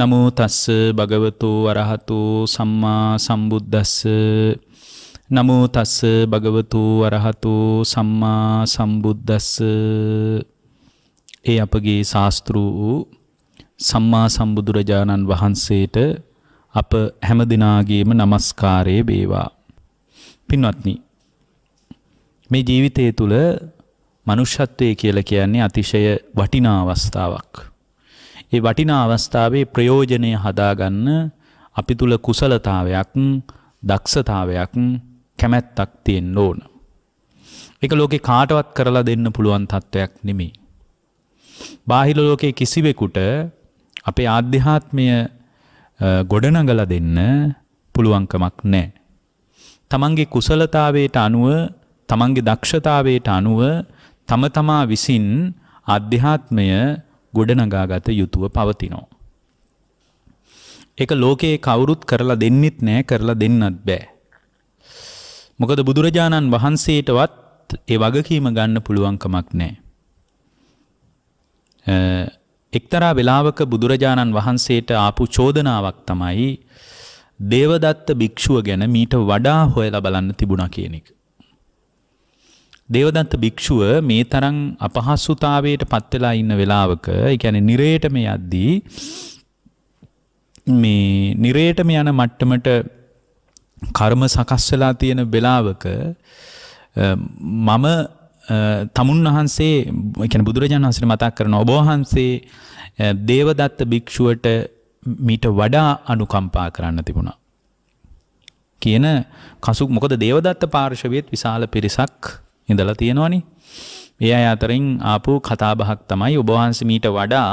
නමෝ තස්ස භගවතු වරහතු සම්මා සම්බුද්දස්ස නමෝ තස්ස භගවතු වරහතු සම්මා සම්බුද්දස්ස ඒ අපගේ ශාස්තෘ වූ සම්මා සම්බුදුරජාණන් වහන්සේට අප හැම දිනාගේම নমස්කාරය වේවා පින්වත්නි මේ ජීවිතය තුළ මනුෂ්‍යත්වය කියලා කියන්නේ අතිශය වටිනා අවස්ථාවක් ඒ වටිනා අවස්ථාවේ ප්‍රයෝජනය හදාගන්න අපි තුල කුසලතාවයක් දක්ෂතාවයක් කැමැත්තක් තියෙන්න ඕන. ඒක ලෝකේ කාටවත් කරලා දෙන්න පුළුවන් තත්ත්වයක් නෙමෙයි. බාහිර ලෝකයේ කිසිවෙකුට අපේ ආධ්‍යාත්මය ගොඩනගලා දෙන්න පුළුවන්කමක් නැහැ. තමන්ගේ කුසලතාවයට අනුව තමන්ගේ දක්ෂතාවයට අනුව තම තමා විසින් අධ්‍යාත්මය ගොඩනගාගත යුතුව පවතිනවා. එක ලෝකයේ කවුරුත් කරලා දෙන්නෙත් නෑ කරලා දෙන්නත් බෑ. මොකද බුදුරජාණන් වහන්සේටවත් ඒ වගකීම ගන්න පුළුවන්කමක් නෑ. එක්තරා වෙලාවක බුදුරජාණන් වහන්සේට ආපු චෝදනාවක් තමයි දේවදත්ත භික්‍ෂුව ගැන මීට වඩා හොයලා බලන්න තිබුණ කියන එක. දේවදත්ත භික්ෂුව මේ තරම් අපහසුතාවයට පත් වෙලා ඉන්න වෙලාවක, ඒ කියන්නේ නිරේට මේ යද්දී මේ නිරේටම යන මට්ටමට කර්ම සකස් වෙලා තියෙන වෙලාවක මම තමුන් වහන්සේ කියන්නේ බුදුරජාණන් වහන්සේ මතක් කරන ඔබ වහන්සේ දේවදත්ත භික්ෂුවට මීට වඩා අනුකම්පා කරන්න තිබුණා කියන කසු මොකද දේවදත්ත පාර්ශවයේත් විශාල පිරිසක් ඉඳලා තියෙනවනේ. ඒ අය අතරින් ආපු කතාබහක් තමයි ඔබ වහන්සේ මීට වඩා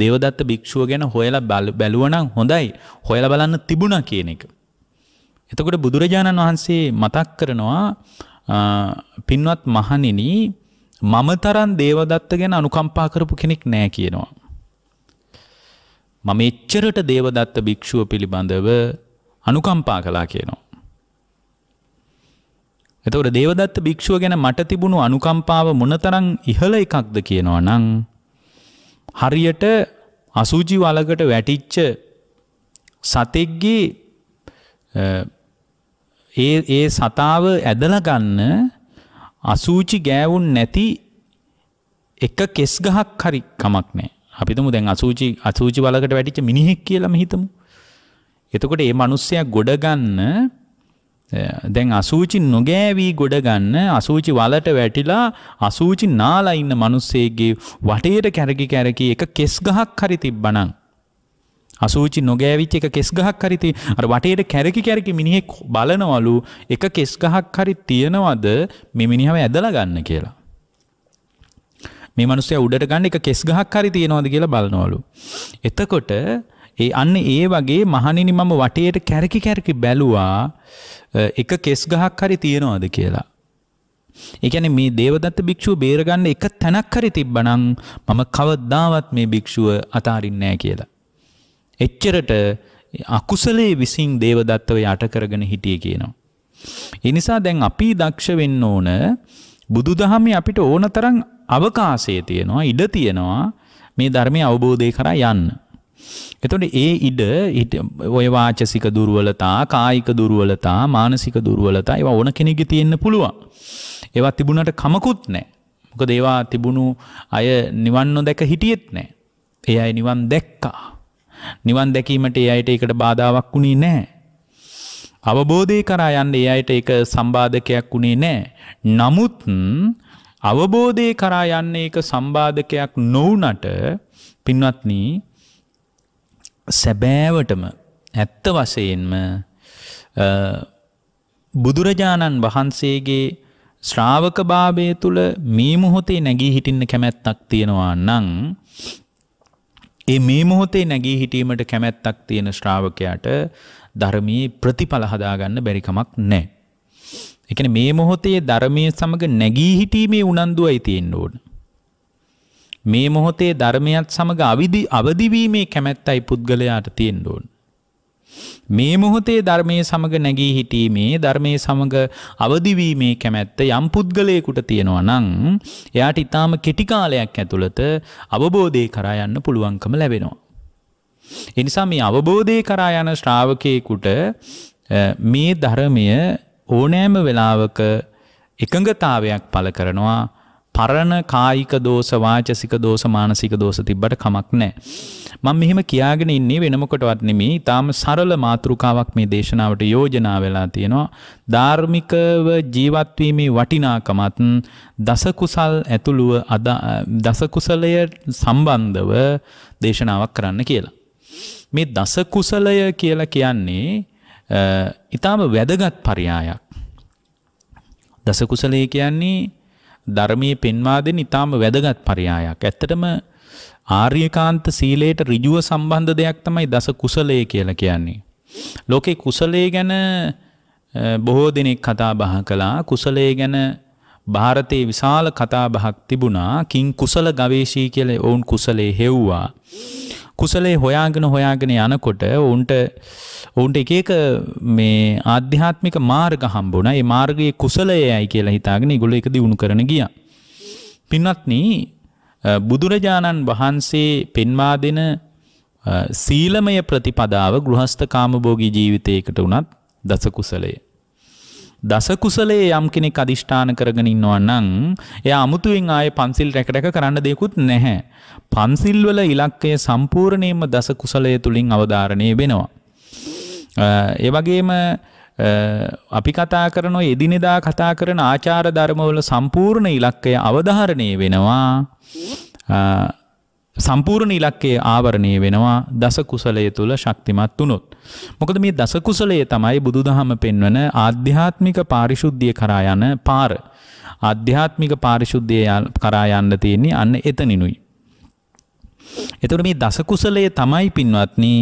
දේවදත්ත භික්ෂුව ගැන හොයලා බැලුවනම් හොඳයි. හොයලා බලන්න තිබුණා කියන එක. එතකොට බුදුරජාණන් වහන්සේ මතක් කරනවා පින්වත් මහණෙනි මම තරම් දේවදත්ත ගැන අනුකම්පා කරපු කෙනෙක් නෑ කියනවා. මම එච්චරට දේවදත්ත භික්ෂුව පිළිබඳව අනුකම්පා කළා කියනවා. එතකොට දේවදත්ත භික්ෂුව ගැන මට තිබුණු අනුකම්පාව මොනතරම් ඉහළ එකක්ද කියනවා නම් හරියට අසුචි වලකට වැටිච්ච සතෙක්ගේ ඒ ඒ සතාව ඇදලා ගන්න අසූචි ගෑවුන් නැති එක කෙස් ගහක් හරි කමක් නැහැ. අපි තුමු දැන් අසූචි අසූචි වලකට වැටිච්ච මිනිහෙක් කියලා හිතමු. එතකොට මේ මිනිස්සයා ගොඩ ගන්න දැන් අසූචි නොගෑවී ගොඩගන්න අසූචි වලට වැටිලා අසූචි නාලා ඉන්න මිනිස්සෙගේ වටේට කැරකි කැරකි එක කෙස් ගහක් හරි තිබ්බනම් අසූචි නොගෑවිච්ච එක කෙස් ගහක් හරි අර වටේට කැරකි කැරකි මිනිහෙක් බලනවලු එක කෙස් ගහක් හරි තියනවද මේ මිනිහව ඇදලා ගන්න කියලා මේ මිනිස්සයා උඩට ගන්න එක කෙස් ගහක් හරි තියනවද කියලා බලනවලු එතකොට ඒ අන්න ඒ වගේ මහණෙනි මම වටේට කැරකි කැරකි බැලුවා එක කෙස් ගහක් හරි තියෙනවාද කියලා. එකන මේ දේවදත්ත භික්‍ෂුව බේරගන්න එක තැනක් හරි තිබ්බනං මම කවද්දාවත් මේ භික්‍ෂුව අතාරින්නෑ කියලා. එච්චරට අකුසලේ විසින් දේවදත්තව යටකරගෙන හිටිය කියනවා. එනිසා දැන් අපි දක්ෂ වෙන්න ඕන බුදු දහමි අපිට ඕන තරන් අවකාසය තියෙනවා ඉඩ තියෙනවා මේ ධර්මය අවබෝධය කරා යන්න. එතකොට ඒ ඉඩ ඔය වාචසික දුර්වලතා, කායික දුර්වලතා, මානසික දුර්වලතා ඒවා ඕන කෙනෙක්ගේ තියෙන්න පුළුවන්. ඒවා තිබුණට කමකුත් නැහැ. මොකද ඒවා තිබුණු අය නිවන් නොදැක හිටියෙත් නැහැ. ඒ අය නිවන් දැක්කා. නිවන් දැකීමට ඒ අයට ඒකට බාධාවක් වුණේ නැහැ. අවබෝධය කරා යන්න ඒ අයට ඒක සම්බාධකයක් වුණේ නැහැ. නමුත් අවබෝධය කරා යන්න ඒක සම්බාධකයක් නොවුනට පින්වත්නි සැබෑවටම ඇත්ත වශයෙන්ම බුදුරජාණන් වහන්සේගේ ශ්‍රාවක භාවය තුළ මේ මොහොතේ නැගී හිටින්න කැමැත්තක් තියෙනවා නම් ඒ මේ මොහොතේ නැගී හිටීමට කැමැත්තක් තියෙන ශ්‍රාවකයාට ධර්මයේ ප්‍රතිඵල හදාගන්න බැරි කමක් නැහැ. ඒ කියන්නේ මේ මොහොතේ ධර්මයේ සමග නැගී හිටීමේ උනන්දුවයි තියෙන්න ඕන. මේ මොහොතේ ධර්මයත් සමඟ අවිදි අවදිවීමේ කැමැත්තයි පුද්ගලයාට තියෙන්න ඕන. මේ මොහොතේ ධර්මයේ සමග නැගී හිටීමේ ධර්මයේ සමග අවදිවීමේ කැමැත්ත යම් පුද්ගලයෙකුට තියෙනවා නම් එයාට ඊටාම කෙටි කාලයක් ඇතුළත අවබෝධය කරා යන්න පුළුවන්කම ලැබෙනවා. ඒ නිසා මේ අවබෝධය කරා යන ශ්‍රාවකයෙකුට මේ ධර්මය ඕනෑම වෙලාවක එකඟතාවයක් පළ කරනවා පරණ කායික දෝෂ වාචසික දෝෂ මානසික දෝෂ තිබ්බට කමක් නැහැ. මම මෙහෙම කියාගෙන ඉන්නේ වෙනමකටවත් නෙමෙයි. ඊටාම සරල මාතෘකාවක් මේ දේශනාවට යෝජනා වෙලා තියෙනවා. ධාර්මිකව ජීවත් වීමේ වටිනාකමත් දසකුසල් ඇතුළුව අද දසකුසලය සම්බන්ධව දේශනාවක් කරන්න කියලා. මේ දසකුසලය කියලා කියන්නේ ඊටාම වැදගත් පරයයක්. දසකුසලයේ කියන්නේ ධර්මයේ පෙන්වා දෙන ඊටාම වැදගත් පරයායක්. ඇත්තටම ආර්යකාන්ත සීලයට ඍජුව සම්බන්ධ දෙයක් තමයි දස කුසලයේ කියලා කියන්නේ. ලෝකේ කුසලයේ ගැන බොහෝ දෙනෙක් කතා බහ කළා. කුසලයේ ගැන ಭಾರತයේ විශාල කතා බහක් තිබුණා. කිං කුසල ගවේෂී කියලා ඔවුන් කුසලයේ හෙව්වා. කුසලේ හොයාගෙන හොයාගෙන යනකොට ඔවුන්ට ඔවුන්ට එකක මේ ආධ්‍යාත්මික මාර්ග හම්බුණ ඒ මාර්ගයේ කුසලය යයි කියලා හිතාගෙන ගොල එක දියුණු කරන ගිය. පින්නත්න බුදුරජාණන් වහන්සේ පෙන්වා දෙන සීලමය ප්‍රතිපදාව ගෘහස්ථ කාමභෝගී ජීවිතයකට වනත් දසකුසලය. දසකුසලේ යම් කෙනෙක් අධිෂ්ඨාන කරගෙන ඉන්නවා නම් එය අමුතුවෙන් ආය පන්සිල් රැකටක කරන්න දෙකුත් නැහැ. පන්සිල්වල ඉලක්කය සම්පූර්ණයම දස කුසලය තුළින් අවධාරණය වෙනවා. ඒවගේම අපි කතා කරන එදිනෙදා කතා කරන ආචාර ධර්මවල සම්පූර්ණ ඉලක්කය අවධාරණය වෙනවා සම්පූර්ණ ඉලක්කේ ආවරණය වෙනවා දස කුසලය තුළ ශක්තිමත් වුණොත්. මොකද මේ දස කුසලය තමයි බුදුදහම පෙන්වන ආධ්‍යාත්මික පාරිශුද්ධිය කරා යන පාර. ආධ්‍යාත්මික පාරිශුද්ධිය කරා යන්න තියෙන්නේ අන්න එතනිනුයි. එතකොට මේ දස කුසලයේ තමයි පින්වත්නි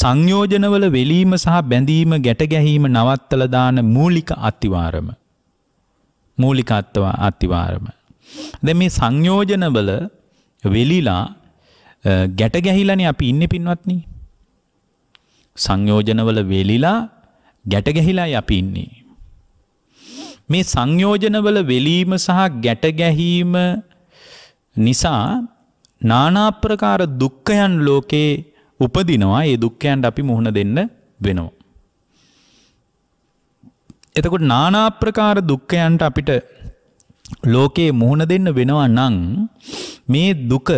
සංයෝජනවල වෙලීම සහ බැඳීම ගැට ගැහිම නවත්තලා දාන මූලික අතිවාරම. මූලික අතිවාරම. දැන් මේ සංයෝජනවල වෙලිලා ගැට ගැහිලානේ අපි ඉන්නේ පින්වත්නි. සංයෝජනවල වෙලිලා ගැට ගැහිලායි අපි ඉන්නේ. මේ සංයෝජනවල වෙලීම සහ ගැට ගැහිම නිසා නානාප්‍රකාර දුක්කයන් ලෝකේ උපදිනවා ඒ දුක්කයන්ට අපි මුහුණ දෙන්න වෙනවා. එතකොට නානාප්‍රකාර දුක්කයන්ට අපිට ලෝකයේ මුහුණ දෙන්න වෙනවා නං මේ දුක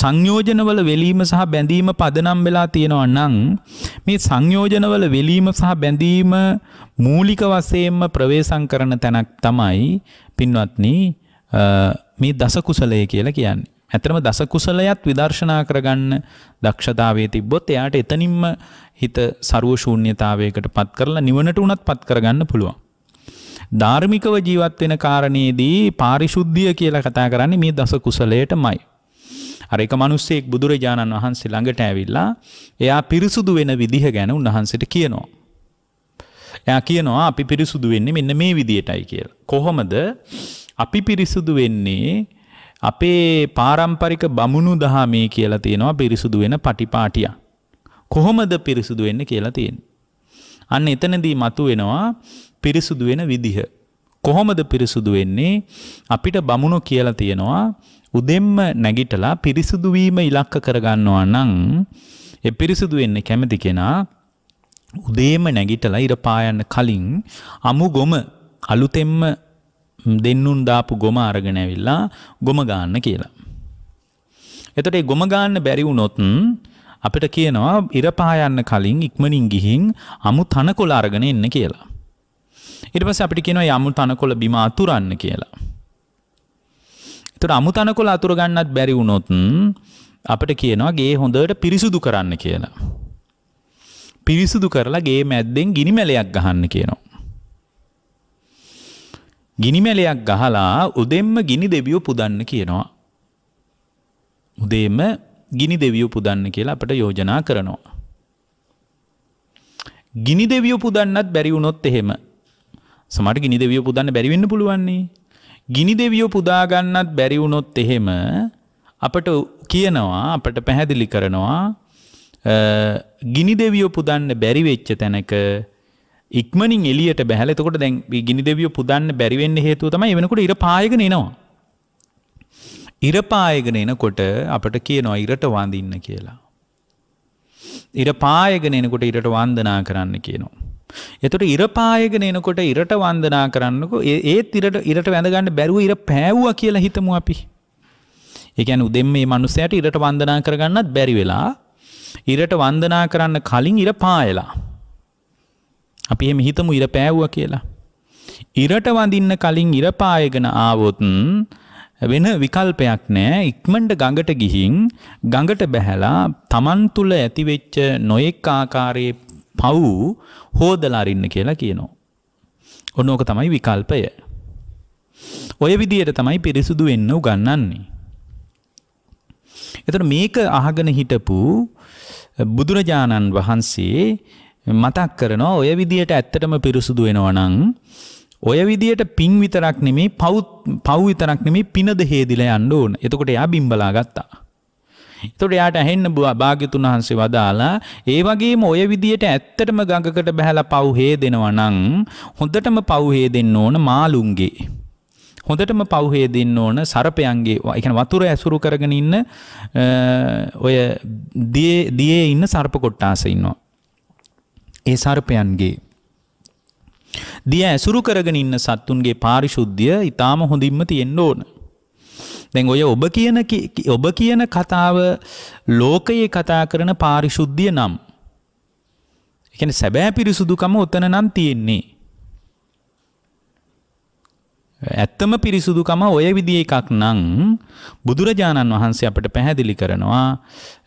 සංයෝජනවල වෙලීම සහ බැඳීම පදනම් වෙලා තියෙනවා නං මේ සංයෝජනවල වෙලීම සහ බැඳීම මූලික වශයෙන්ම ප්‍රවේශම් කරන තැනක් තමයි පින්වත්නි මේ දසකුසලය කියලා කියන්නේ. ඇතරම දස කුසලයත් විදර්ශනා කරගන්න දක්ෂතාවේ තිබ්බොත් එයාට එතනින්ම හිත ਸਰව ශූන්‍යතාවයකට පත් කරලා නිවනට උනත් පත් කරගන්න පුළුවන්. ධාර්මිකව ජීවත් වෙන කාරණේදී පාරිශුද්ධිය කියලා කතා කරන්නේ මේ දස කුසලයටමයි. අර එක මිනිස්සෙක් බුදුරජාණන් වහන්සේ ළඟට ඇවිල්ලා එයා පිරිසුදු වෙන විදිහ ගැන උන්වහන්සේට කියනවා. එයා කියනවා අපි පිරිසුදු වෙන්නේ මෙන්න මේ විදියටයි කියලා. කොහොමද? අපි පිරිසුදු වෙන්නේ අපේ පාරම්පරික බමුණු දහමේ කියලා තියෙනවා පිරිසුදු වෙන පටිපාටිය. කොහොමද පිරිසුදු වෙන්න කියලා තියෙන. අන්න එතනදී මතු වෙනවා පිරිසුදු වෙන විදිහ. කොහොමද පිරිසුදු වෙන්නේ අපිට බමුණු කියලා තියෙනවා උදෙම්ම නැගිටලා පිරිසුදු වීම ඉලක්ක කරගන්නවා නම් ඒ පිරිසුදු වෙන්න කැමති කෙනා උදේම නැගිටලා ඉර පායන්න කලින් අමු ගොම අලුතෙන්ම දෙන්නුන් දාපු ගොම අරගෙන ඇවිල්ලා ගොම ගන්න කියලා. එතකොට ගොම ගන්න බැරි වුණොත් අපිට කියනවා ඉර පායන්න කලින් ඉක්මනින් ගිහින් අමු තනකොළ අරගෙන එන්න කියලා. ඊට පස්සේ අපිට කියනවා යමු තනකොළ බිම අතුරන්න කියලා. එතකොට අමු තනකොළ අතුර ගන්නත් බැරි වුණොත් අපිට කියනවා ගේ හොඳට පිරිසුදු කරන්න කියලා. පිරිසුදු කරලා ගේ මැද්දෙන් ගිනි මැලයක් ගහන්න කියනවා. ගිනිමැලයක් ගහලා උදෙම්ම ගිනි දෙවියෝ පුදන්න කියනවා. උදේම ගිනි දෙවියෝ පුදන්න කියලා අපට යෝජනා කරනවා. ගිනි දෙවියෝ පුදන්නත් බැරි වුණොත් එහෙම සමහර ගිනි දෙවියෝ පුදන්න බැරි වෙන්න පුළුවන්නේ. ගිනි දෙවියෝ පුදා ගන්නත් බැරි වුණොත් එහෙම අපට කියනවා අපට පැහැදිලි කරනවා ගිනි දෙවියෝ පුදන්න බැරි වෙච්ච තැනක ඉක්මනින් එලියට බැහල තකොට දැන් ගිනි දෙවිය පුදන්න බැරිවෙන්න හේතුව තමයි වෙනකොට ඉර පායගෙන එනවා. ඉර පායගෙන එනකොට අපට කියනවා ඉරට වඳන්න කියලා. ඉර පායගෙන එනකොට ඉරට වන්දනා කරන්න කියනවා. එතට ඉර පායගෙන එනකොට ඉරට වන්දනා කරන්නකෝ ඒත් ඉරට ඉරට වැඳගන්න බැරුව ඉර පෑව්වා කියලා හිතමු අපි. එකැන උදෙම් මේ මනුස්සයට ඉරට වන්දනා කරගන්නත් බැරි වෙලා ඉරට වන්දනා කරන්න කලින් ඉර පායලා. අපි එහෙම හිතමු ඉර පෑවුවා කියලා. ඉරට වඳින්න කලින් ඉර පායගෙන ආවොත් වෙන විකල්පයක් නෑ ඉක්මනට ගඟට ගිහින් ගඟට බැහැලා Taman තුල ඇතිවෙච්ච නොයෙක් ආකාරයේ පව් හොදලා අරින්න කියලා කියනවා. ඔන්න ඕක තමයි විකල්පය. ඔය විදියට තමයි පිරිසුදු වෙන්න උගන්වන්නේ. එතකොට මේක අහගෙන හිටපු බුදුරජාණන් වහන්සේ මතක් කරනවා ඔය විදියට ඇත්තටම පිරිසුදු වෙනවනං ඔය විදියට පින් විතරක් නෙමේ පව් විතරක් නෙමේ පිනද හේදිල යන්න ඕන එතකොට එයා බිම්බලා ගත්තා. එතොට එයාට ඇහෙන්න භාග්‍යතුන් වහන්සේ වදාලා ඒ වගේම ඔය විදියට ඇත්තටම ගඟකට බැහැල පව්හේ දෙනවනං හොඳටම පව්හේ දෙන්න ඕන මාලුන්ගේ. හොඳටම පව්හේ දෙන්න ඕන සරපයන්ගේ එකන වතුර ඇසුරු කරගෙන ඉන්න ඔය දියේ ඉන්න සර්ප කොට්ටාස ඉන්නවා. ඒ සර්පයන්ගේ. දිය ඇසුරු කරගෙන ඉන්න සත්තුන්ගේ පාරිශුද්ධිය ඉතාම හොඳින්ම තියෙන්න ඕන. දැන් ඔය ඔබ කියන ඔබ කියන කතාව ලෝකයේ කතා කරන පාරිශුද්ධිය නම්. එකන සැබෑ පිරිසුදුකම ඔතන නම් තියෙන්නේ. ඇත්තම පිරිසුදුකම ඔය විදි එකක් නං බුදුරජාණන් වහන්සේ අපට පැහැදිලි කරනවා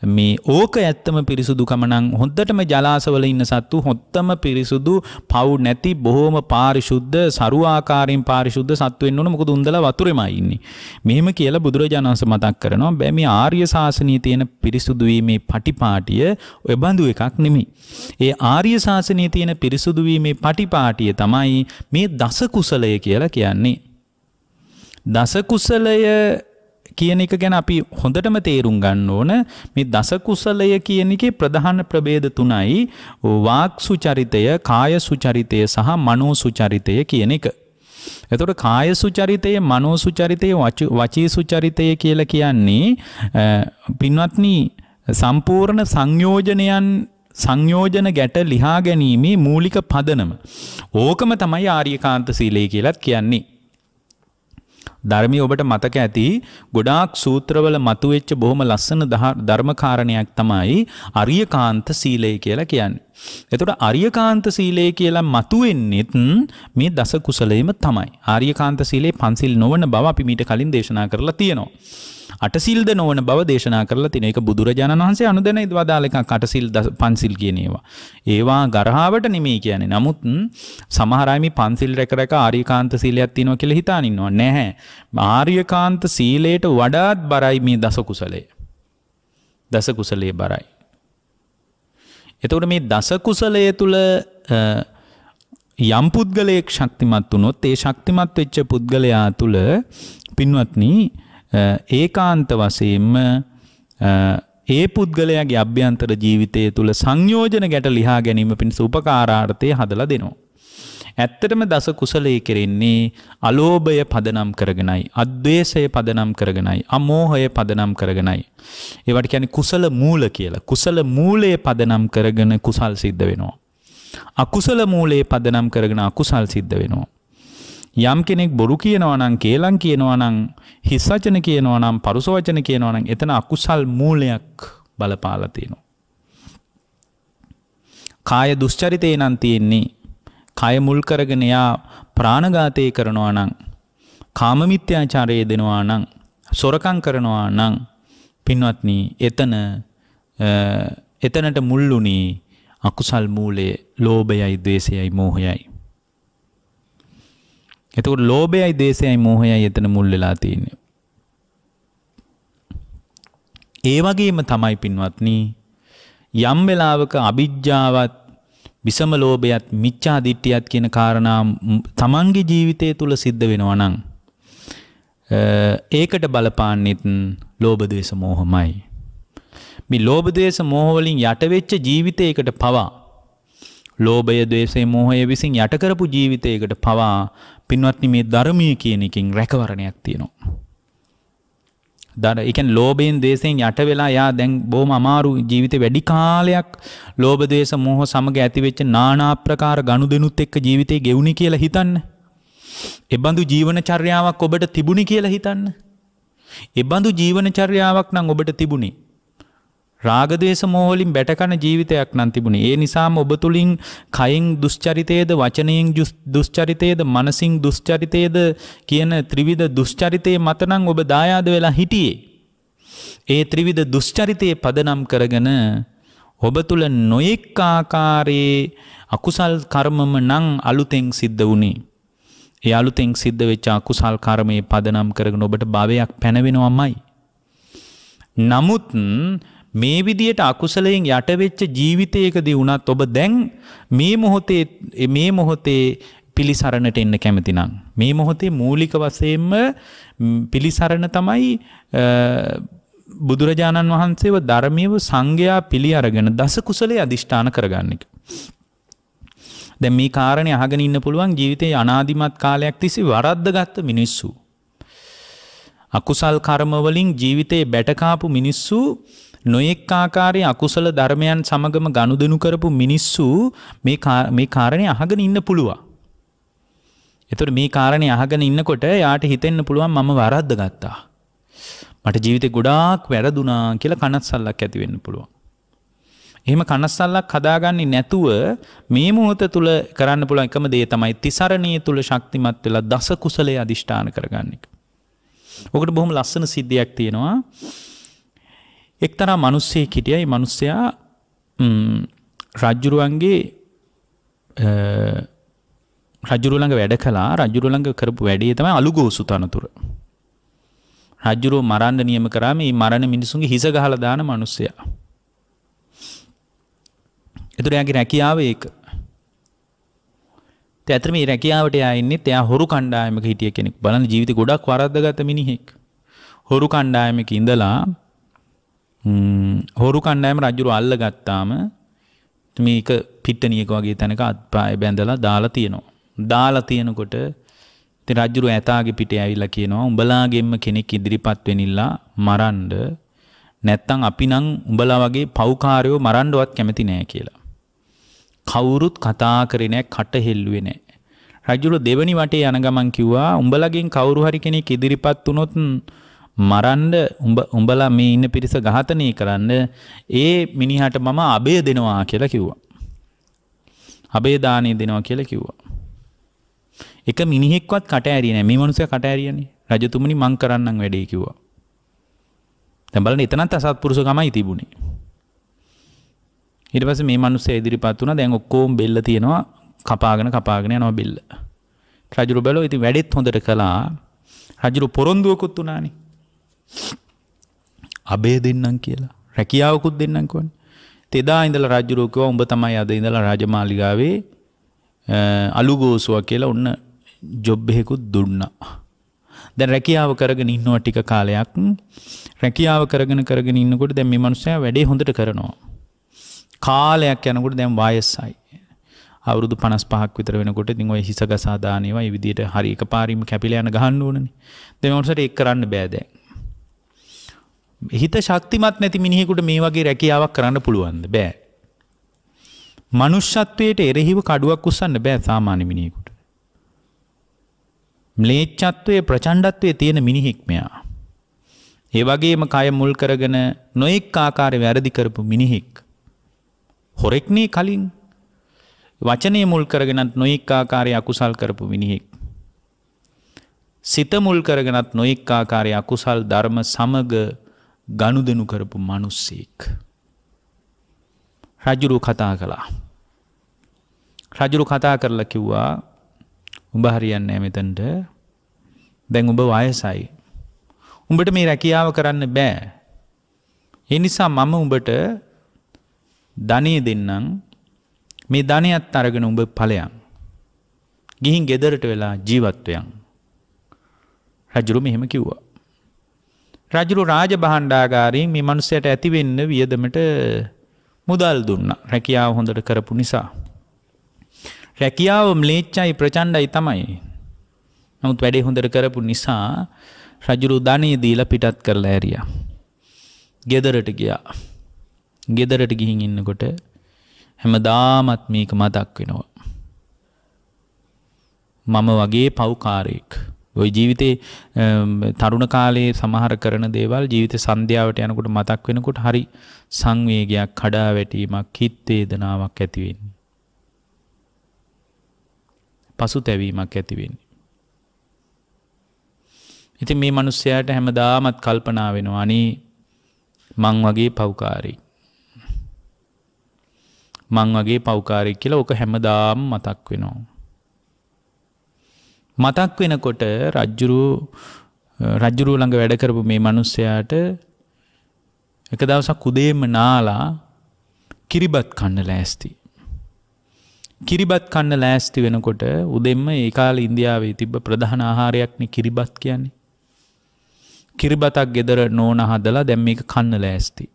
මේ ඕක ඇත්තම පිරිසුදුකම නම් හොද්දටම ජලාසවල ඉන්න සත්තු හොත්තම පිරිසුදු පව් නැති බොහොම පාරිශුද්ධ සරුවාකාරයෙන් පාරිශුද්ධ සත්තු වෙන්න ඕන මොකද උන්දලා වතුරෙමයි ඉන්නේ. මෙහෙම කියලා බුදුරජාණන් වහන්සේ මතක් කරනවා බෑ මේ ආර්ය ශාසනයේ තියෙන පිරිසුදු වීමේ පටිපාටිය ඔය බඳු එකක් නෙමෙයි. ඒ ආර්ය ශාසනයේ තියෙන පිරිසුදු වීමේ පටිපාටිය තමයි මේ දස කුසලය කියලා කියන්නේ. දස කුසලය කියන එක ගැන අපි හොඳටම තේරුම් ගන්න ඕන මේ දසකුසලය කියන එකේ ප්‍රධාන ප්‍රභේද තුනයි වාක් සුචරිතය, කාය සුචරිතය සහ මනෝ සුචරිතය කියන එක. එතකොට කාය සුචරිතය, මනෝ සුචරිතය, වචී සුචරිතය කියලා කියන්නේ පින්වත්නි සම්පූර්ණ සංයෝජනයන් සංයෝජන ගැට ලිහා ගැනීමේ මූලික පදනම. ඕකම තමයි ආර්යකාන්ත සීලය කියලත් කියන්නේ. ධර්මයේ ඔබට මතක ඇති ගොඩාක් සූත්‍රවල මතුවෙච්ච බොහොම ලස්සන ධර්මකාරණයක් තමයි අරියකාන්ත සීලය කියලා කියන්නේ. එතකොට අරියකාන්ත සීලය කියලා මතුවෙන්නෙත් මේ දස කුසලයේම තමයි. ආර්යකාන්ත සීලේ පන්සිල් නොවන බව අපි මීට කලින් දේශනා කරලා තියෙනවා. අටසිල්ද නොවන බව දේශනා කරලා තින එක බුදුරජාණන් වහන්සේ අනුදැන ඉදවදාලක කටසිල් පන්සිල් කියනේවා. ඒවා ගරහාවට නෙමේ කියන්නේ නමුත් සමහරයිමි පන්සිල් රැකරක ආරිකාන්ත සීලයක් තියෙනවා කියලා හිතානින්නවා නැහැ. ආර්යකාන්ත සීලයට වඩාත් බරයි මේ දසකුසලය. දසකුසලයේ බරයි. එතකොට මේ දසකුසලය තුළ යම් පුද්ගලයෙක් ශක්තිමත් වුණොත් ඒ ශක්තිමත් වෙච්ච පුද්ගලයා තුළ පින්වත්නි ඒකාන්ත වසයෙන්ම ඒ පුද්ගලයාගේ අභ්‍යන්තර ජීවිතය තුළ සංයෝජන ගැට ලිහා ගැනීම පිණිස උපකාරාර්ථය හදල දෙනවා. ඇත්තටම දස කුසලයේ කෙරෙන්නේ අලෝභය පදනම් කරගෙනයි. අද්වේශය පදනම් කරගෙනයි. අමෝහය පදනම් කරගෙනයි. ඒවට කියන්නේ කුසල මූල කියලා. කුසල මූලයේ පදනම් කරගෙන කුසල් සිද්ධ වෙනවා. අකුසල මූලයේ පදනම් කරගෙන අකුසල් සිද්ධ වෙනවා. යම් කෙනෙක් බොරු කියනවනං කේලං කියනවනං හිස් වචන කියනවා නම් පරුස වචන කියනවා නම් එතන අකුසල් මූලයක් බලපාලා තියෙනවා. කාය දුස්චරිතේ නම් තියෙන්නේ කය මුල් කරගෙන යා ප්‍රාණඝාතය කරනවා නම් කාම මිත්‍යාචාරය දෙනවා නම් සොරකම් කරනවා නම් පින්වත්නි එතන එතනට මුල්ලුණි අකුසල් මූලයේ ලෝභයයි ද්වේෂයයි මෝහයයි එතකොට ලෝභයයි දේශයයි මෝහයයි එතන මුල් වෙලා තියෙන්නේ. ඒ වගේම තමයි පින්වත්නි යම් වෙලාවක අවිජ්ජාවත් විසම ලෝභයත් මිච්ඡා දිට්ඨියත් කියන කාරණා තමන්ගේ ජීවිතය තුල සිද්ධ වෙනවා නම් ඒකට බලපාන්නෙත් ලෝභ ද්වේෂ මෝහමයි මේ ලෝභ ද්වේෂ මෝහ වලින් යට වෙච්ච ජීවිතයකට පවා ලෝභය ද්වේෂය මෝහය විසින් යට කරපු ජීවිතයකට පවා පින්වත්නි මේ ධර්මය කියන එකෙන් රැකවරණයක් තියෙනවා. දර එකන් ලෝබයෙන් දේශයෙන් යට වෙලා යා දැන් බෝම අමාරු ජීවිත වැඩි කාලයක් ලෝබදේශ මෝහ සමඟ ඇතිවෙච්ච නානාප්‍රකාර ගණු දෙනුත් එක්ක ජීවිතය ගෙවුණි කියලා හිතන්න. එබඳු ජීවන චර්යාවක් ඔබට තිබුණි කියලා හිතන්න. එබඳු ජීවන චර්යාවක් නම් ඔබට තිබුණේ රාගදේශ මෝහලින් බැටකන ජීවිතයක් නම් තිබුණේ. ඒ නිසාම ඔබ තුලින් කයින් දුස්චරිතයේද වචනයෙන් දුස්චරිතයේද මනසින් දුස්චරිතයේද කියන ත්‍රිවිධ දුස්චරිතයේ මත නම් ඔබ දායාද වෙලා හිටියේ. ඒ ත්‍රිවිධ දුස්චරිතයේ පදනම් කරගෙන ඔබ තුල නොයෙක් ආකාරයේ අකුසල් කර්මම නම් අලුතෙන් සිද්ධ වුණේ. ඒ අලුතෙන් සිද්ධ වෙච්ච අකුසල් කර්මයේ පදනම් කරගෙන ඔබට භවයක් පැනවෙනවමයි. නමුත් මේ විදියට අකුසලයෙන් යටවෙච්ච ජීවිතයකදී වුණත් ඔබ දැන් මේ මොහොතේ මේ මොහොතේ පිළිසරණට එන්න කැමතිනම් මේ මොහොතේ මූලික වශයෙන්ම පිළිසරණ තමයි බුදුරජාණන් වහන්සේව ධර්මීව සංඝයා පිළි අරගෙන දස කුසලයේ අදිෂ්ඨාන කරගන්න එක. දැන් මේ කාරණේ අහගෙන ඉන්න පුළුවන් ජීවිතේ අනාදිමත් කාලයක් තිස්සේ වරද්දගත් මිනිස්සු. අකුසල් කර්ම වලින් ජීවිතේ බැටකාපු මිනිස්සු නොයෙක් ආකාරයේ අකුසල ධර්මයන් සමගම ගනුදෙනු කරපු මිනිස්සු මේ මේ කාරණේ අහගෙන ඉන්න පුළුවන්. එතකොට මේ කාරණේ අහගෙන ඉන්නකොට යාට හිතෙන්න පුළුවන් මම වරද්ද ගත්තා. මට ජීවිතේ ගොඩාක් වැරදුනා කියලා කනස්සල්ලක් ඇති වෙන්න පුළුවන්. එහෙම කනස්සල්ලක් හදාගන්නේ නැතුව මේ මොහොත තුල කරන්න පුළුවන් එකම දේ තමයි තිසරණයේ තුල ශක්තිමත් වෙලා දස කුසලයේ අදිෂ්ඨාන කරගන්න එක. ඔකට බොහොම ලස්සන සිද්ධියක් තියෙනවා. එක්තරා මනුස්සේ කිටියයි මනුස්සයා රජ්ජුරුවන්ගේ රජුරුළඟ වැඩ කලා රජුරුළඟ කරපු වැඩේ තම අලුගෝසු තනතුර. රජ්ජුරුව මරන්න නියම කරාම මේ මරණ මිනිසුන්ගේ හිස ගහල දාන මනුස්සයා. එතුරයාගේ රැකියාව ඒක ඇතරම රැකියාවට යන්නේ එයා හොරු කණ්ඩායමක හිටිය කෙනෙක් බලන්න ජීවිත ගොඩක් වරද්දගත මිනිහෙක්. හොරු කණ්ඩායමක ඉඳලා හොරු කණ්ඩායම රජුරු අල්ල ගත්තාම මේක පිට්ටනියක වගේ තැනක අත්පාය බැඳලා දාලා තියෙනවා. දාලා තියෙනකොට ඉතින් රජුරු ඇතාගේ පිටේ ඇවිල්ලා කියනවා උඹලාගෙම්ම කෙනෙක් ඉදිරිපත් වෙනිලා මරන්න නැත්තම් අපි නම් උඹලා වගේ පව්කාරයෝ මරන්නවත් කැමති නෑ කියලා. කවුරුත් කතා කරේ නෑ කට හෙල්ලුවේ නෑ. රජුරු දෙවනි වටේ යන ගමන් කිව්වා උඹලගෙන් කවුරු හරි කෙනෙක් ඉදිරිපත් වුණොත් මරන්ඩ උඹලා මේ ඉන්න පිරිස ඝාතනය කරන්න ඒ මිනිහට මම අබය දෙනවා කියලා කිව්වා. අබේදානය දෙනවා කියලා කිව්වා. එක මිනිහෙක්වත් කටඇරිය නෑ මේ මනුසය කටඇරියනි රජතුමනි මං කරන්නම් වැඩේ කිව්වා. තැබලන එතනත් අසත්පුරුෂ ගමයි තිබුණේ. ඊට පස්සේ මේ මනුස්සය ඉදිරිපත් වුණා දැන් ඔක්කොම බෙල්ල තියෙනවා කපාගෙන කපාගෙන යනවා බෙල්ල. රජුරු බැලුවා ඉතින් වැඩෙත් හොඳට කළා. රජුරු පොරොන්දුවකුත් උනානේ. අබේ දෙන්නම් කියලා රැකියාවකුත් දෙන්නම් කොන් තෙදා ඉඳල රජුරෝකව උඹ තමයි අද ඉඳලා රාජමාලිගාවේ අලුගෝසුවක් කියලා ඔන්න ජොබ්බෙහෙකුත් දුන්නා. දැන් රැකියාව කරගෙන ඉන්නවා ටික කාලයක් රැකියාව කරගෙන කරගෙන ඉන්නකොට දැන් මේ මනුස්සයා වැඩේ හොඳට කරනවා. කාලයක් යනකොට දැන් වයසයි. අවුරුදු 55ක් විතර වෙනකොට ඉතින් ওই හිස ගසා දාන ඒවා මේ විදිහට හරි එකපාරින්ම කැපිලා යන ගහන්න ඕනනේ. දැන් මනුස්සට ඒක කරන්න බෑ දැන්. හිත ශක්තිමත් නැති මිනිහෙකුට මේ වගේ රැකියාවක් කරන්න පුළුවන්ද බෑ. මනුෂ්‍යත්වයට එරෙහිව කඩුවක් උස්සන්න බෑ සාමාන්‍ය මිනිහෙකුට. ම්ලේච්ඡත්වයේ ප්‍රචණ්ඩත්වයේ තියෙන මිනිහෙක් මෙයා. ඒ වගේම කය මුල් කරගෙන නොඑක් ආකාරයේ වැරදි කරපු මිනිහෙක්. හොරෙක්නේ කලින් වචනේ මුල් කරගෙනත් නොඑක් ආකාරයේ අකුසල් කරපු මිනිහෙක්. සිත මුල් කරගෙනත් නොඑක් ආකාරයේ අකුසල් ධර්ම සමග ගනුදෙනු කරපු මනුස්සෙක්. රජුරු කතා කළා. රජුරු කතා කරලා කිව්වා උඹ හරියන්න ඇමතන්ට දැන් උඹ වයසයි. උඹට මේ රැකියාව කරන්න බෑ. එනිසා මම උඹට ධනය දෙන්නම් මේ ධනයත් අරගෙන උඹ පලයන්. ගිහින් ගෙදරට වෙලා ජීවත්වයන්. රජුරු මෙහෙම කිව්වා. රජුරු රාජ බහණ්ඩාගාරයෙන් මේ මනුස්සයට ඇතිවෙන්න වියදමට මුදල් දුන්න රැකියාව හොඳට කරපු නිසා. රැකියාව ම්ලේච්චයි ප්‍රචණ්ඩයි තමයි. නමුත් වැඩේ හොඳට කරපු නිසා රජුරු ධනය දීලා පිටත් කරලා ඇරියා. ගෙදරට ගියා. ගෙදරට ගිහින් ඉන්නකොට හැම දාමත් මේක මතක් වෙනවා. මම වගේ පව්කාරයෙක්. ඔය ජීවිතේ තරුණ කාලයේ සමහර කරන දේවල් ජීවිත සන්ධ්‍යාවට යනකොට මතක් වෙනකොට හරි සංවේගයක් කඩා වැටීමක් හිත් වේදනාවක් ඇති වෙන්නේ. පසුතැවීමක් ඇති වෙන්නේ. ඉතින් මේ මිනිස්යාට හැමදාමත් කල්පනා වෙනවා අනේ මං වගේ පව්කාරී. මං වගේ පව්කාරී කියලා ඕක හැමදාම මතක් වෙනවා. මතක් වෙනකොට රජ්ජුරූ රජ්ජුරූ ළඟ වැඩකරපු මේ මනුස්සයාට එක දවසක් උදේම නාලා කිරිබත් කන්න ලෑස්ති. කිරිබත් කන්න ලෑස්ති වෙනකොට උදෙම ඒ කාල ඉන්දියාවේ තිබ්බ ප්‍රධාන ආහාරයක්න කිරිබත් කියන්නේ. කිරිබතක් ගෙදර නෝන හදලා දැම් මේක කන්න ලෑස්ති.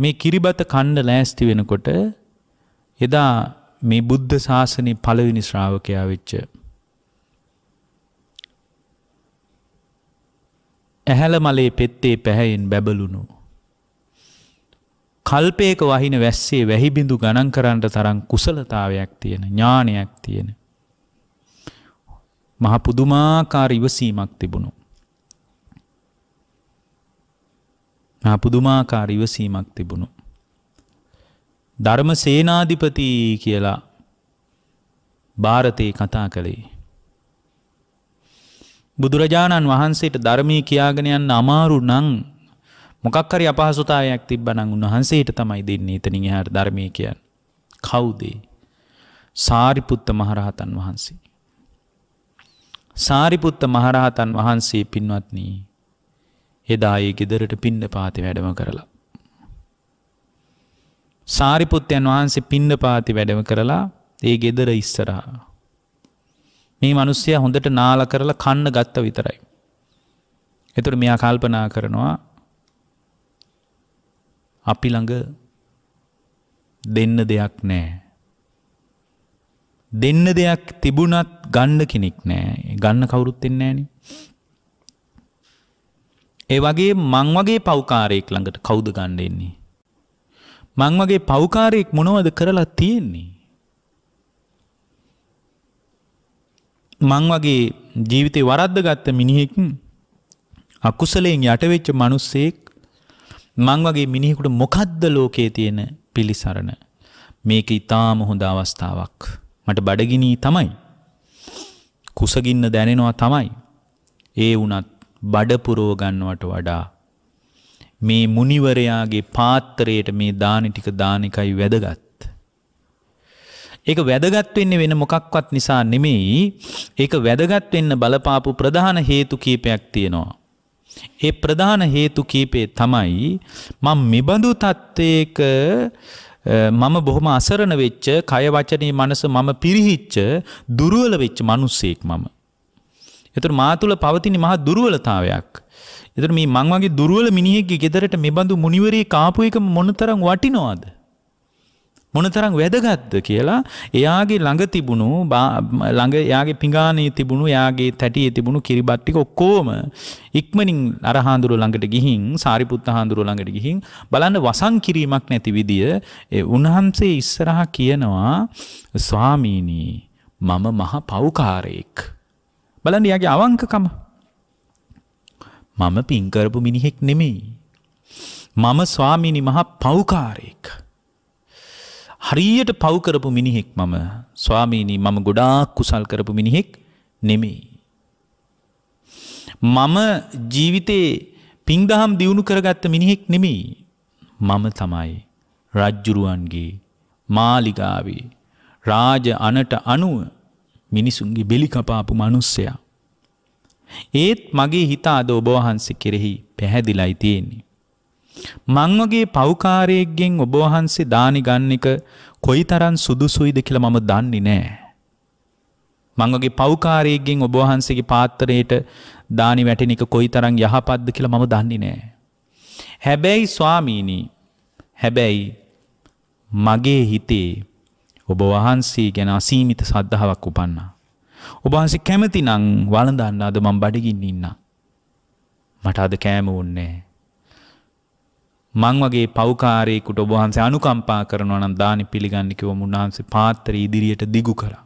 මේ කිරිබත කණ්ඩ ලෑස්ති වෙනකොට එදා මේ බුද්ධ ශාසනය පළවිනි ශ්‍රාවකයා වෙච්ච ඇහැල මලේ පෙත්තේ පැහැයෙන් බැබලුණු. කල්පයක වහින වැස්සේ වැහිබිඳු ගණන් කරන්නට තරම් කුසලතාවයක් තියෙන ඥානයක් තියෙන. මහ පුදුමාකාර ඉවසීමක් තිබුණු. මහ පුදුමාකාර ඉවසීමක් තිබුණු. ධර්ම සේනාධිපති කියලා භාරතයේ කතා කළේ. බුදුරජාණන් වහන්සේට ධර්මී කියාගෙන යන්න අමාරු නං මොකක් හරි අපහසුතාවයක් තිබ්බනම් උන්වහන්සේට තමයි දෙන්නේ එතනින් එහාට ධර්මී කියන්න. කවුද? සාරිපුත්ත මහරහතන් වහන්සේ. සාරිපුත්ත මහරහතන් වහන්සේ පින්වත්නි එදා ඒ ගෙදරට පින්න පාති වැඩම කරලා. සාරිපුත්තයන් වහන්සේ පින්න පාති වැඩම කරලා ඒ ගෙදර ඉස්සරහා මේ මනුස්සය හොඳට නාල කරලා කන්න ගත්ත විතරයි. එතුට මෙයා කල්පනා කරනවා අපි ළඟ දෙන්න දෙයක් නෑ. දෙන්න දෙයක් තිබුණත් ගන්න කෙනෙක් නෑ ගන්න කවුරුත් දෙන්නේ නෑනේ. ඒ වගේ මං වගේ පෞකාරයෙක් ළඟට කවුද ගන්න එන්නේ. මං වගේ පෞකාරයෙක් මොනවද කරලා තියෙන්නේ. මං වගේ ජීවිතේ වරද්ද ගත්ත මිනිහෙක් අකුසලයෙන් යටවෙච්ච මිනිස්සෙක් මං වගේ මිනිහෙකුට මොකද්ද ලෝකයේ තියෙන පිළිසරණ මේක ඊටාම හොඳ අවස්ථාවක් මට බඩගිනි තමයි කුසගින්න දැනෙනවා තමයි ඒ වුණත් බඩ පුරව ගන්නවට වඩා මේ මුනිවරයාගේ පාත්‍රයට මේ දානි ටික දාන එකයි වැදගත් ඒක වැදගත් වෙන්නේ වෙන මොකක්වත් නිසා නෙමෙයි. ඒක වැදගත් වෙන්න බලපාපු ප්‍රධාන හේතු කීපයක් තියෙනවා. ඒ ප්‍රධාන හේතු කීපේ තමයි මම මෙබඳු තත්ත්වයක මම බොහොම අසරණ වෙච්ච කය වචනේ මනස මම පිරිහිච්ච දුර්වල වෙච්ච මිනිස්සෙක් මම. ඒතර මා තුල පවතින මහා දුර්වලතාවයක්. ඒතර මේ මං වගේ දුර්වල මිනිහෙක්ගේ ගෙදරට මෙබඳු මුනිවරේ කාපු එක මොනතරම් වටිනවද? මොනතරම් වැදගත්ද කියලා එයාගේ ළඟ තිබුණු ළඟ එයාගේ පිඟානේ තිබුණු එයාගේ තැටියේ තිබුණු කිරිබත් ටික ඔක්කොම ඉක්මනින් අර හාඳුරුව ළඟට ගිහින් සාරිපුත්ත හාඳුරුව ළඟට ගිහින් බලන්න වසන් කිරීමක් නැති විදිය ඒ උන්වහන්සේ ඉස්සරහා කියනවා ස්වාමීනි මම මහ පව්කාරයෙක් බලන්න එයාගේ අවංකකම මම පින් කරපු මිනිහෙක් නෙමෙයි මම ස්වාමීනි මහ පව්කාරයෙක් හරියට පව්කරපු මිනිහෙක් මම ස්වාමීනී මම ගොඩාක් කුසල් කරපු මිනිහෙක් නෙමෙයි. මම ජීවිතයේ පින්දහම් දියුණු කරගත්ත මිනිහෙක් නෙමෙයි. මම තමයි රජ්ජුරුවන්ගේ මාලිගාවේ රාජ අනට අනුව මිනිසුන්ගේ බෙලි කපාපු මනුස්සයා. ඒත් මගේ හිතා අද ඔබවහන්සේ කෙරෙහි පැහැදිලයි තියෙන්නේ. මං වගේ පව්කාරයෙක්ගෙන් ඔබ වහන්සේ දානි ගන්න එක කොයිතරම් සුදුසුයිද කියලා මම දන්නේ නෑ. මං වගේ පව්කාරයෙක්ගෙන් ඔබ වහන්සේගේ පාත්‍රයට දානි වැටෙන එක කොයිතරම් යහපත්ද කියලා මම දන්නේ නෑ. හැබැයි ස්වාමීනි හැබැයි මගේ හිතේ ඔබ වහන්සේ ගැන අසීමිත සද්ධාවක් උපන්නා. ඔබ වහන්සේ කැමති නම් වළඳන්න අද මම බඩගින්න ඉන්න. මට අද කෑම ඕනේ මං වගේ පෞකාරයෙකුට ඔබ වහන්සේ අනුකම්පා කරනවා නම් දානි පිළිගන්න කිව්වම උන්වහන්සේ පාත්‍රය ඉදිරියට දිගු කරා.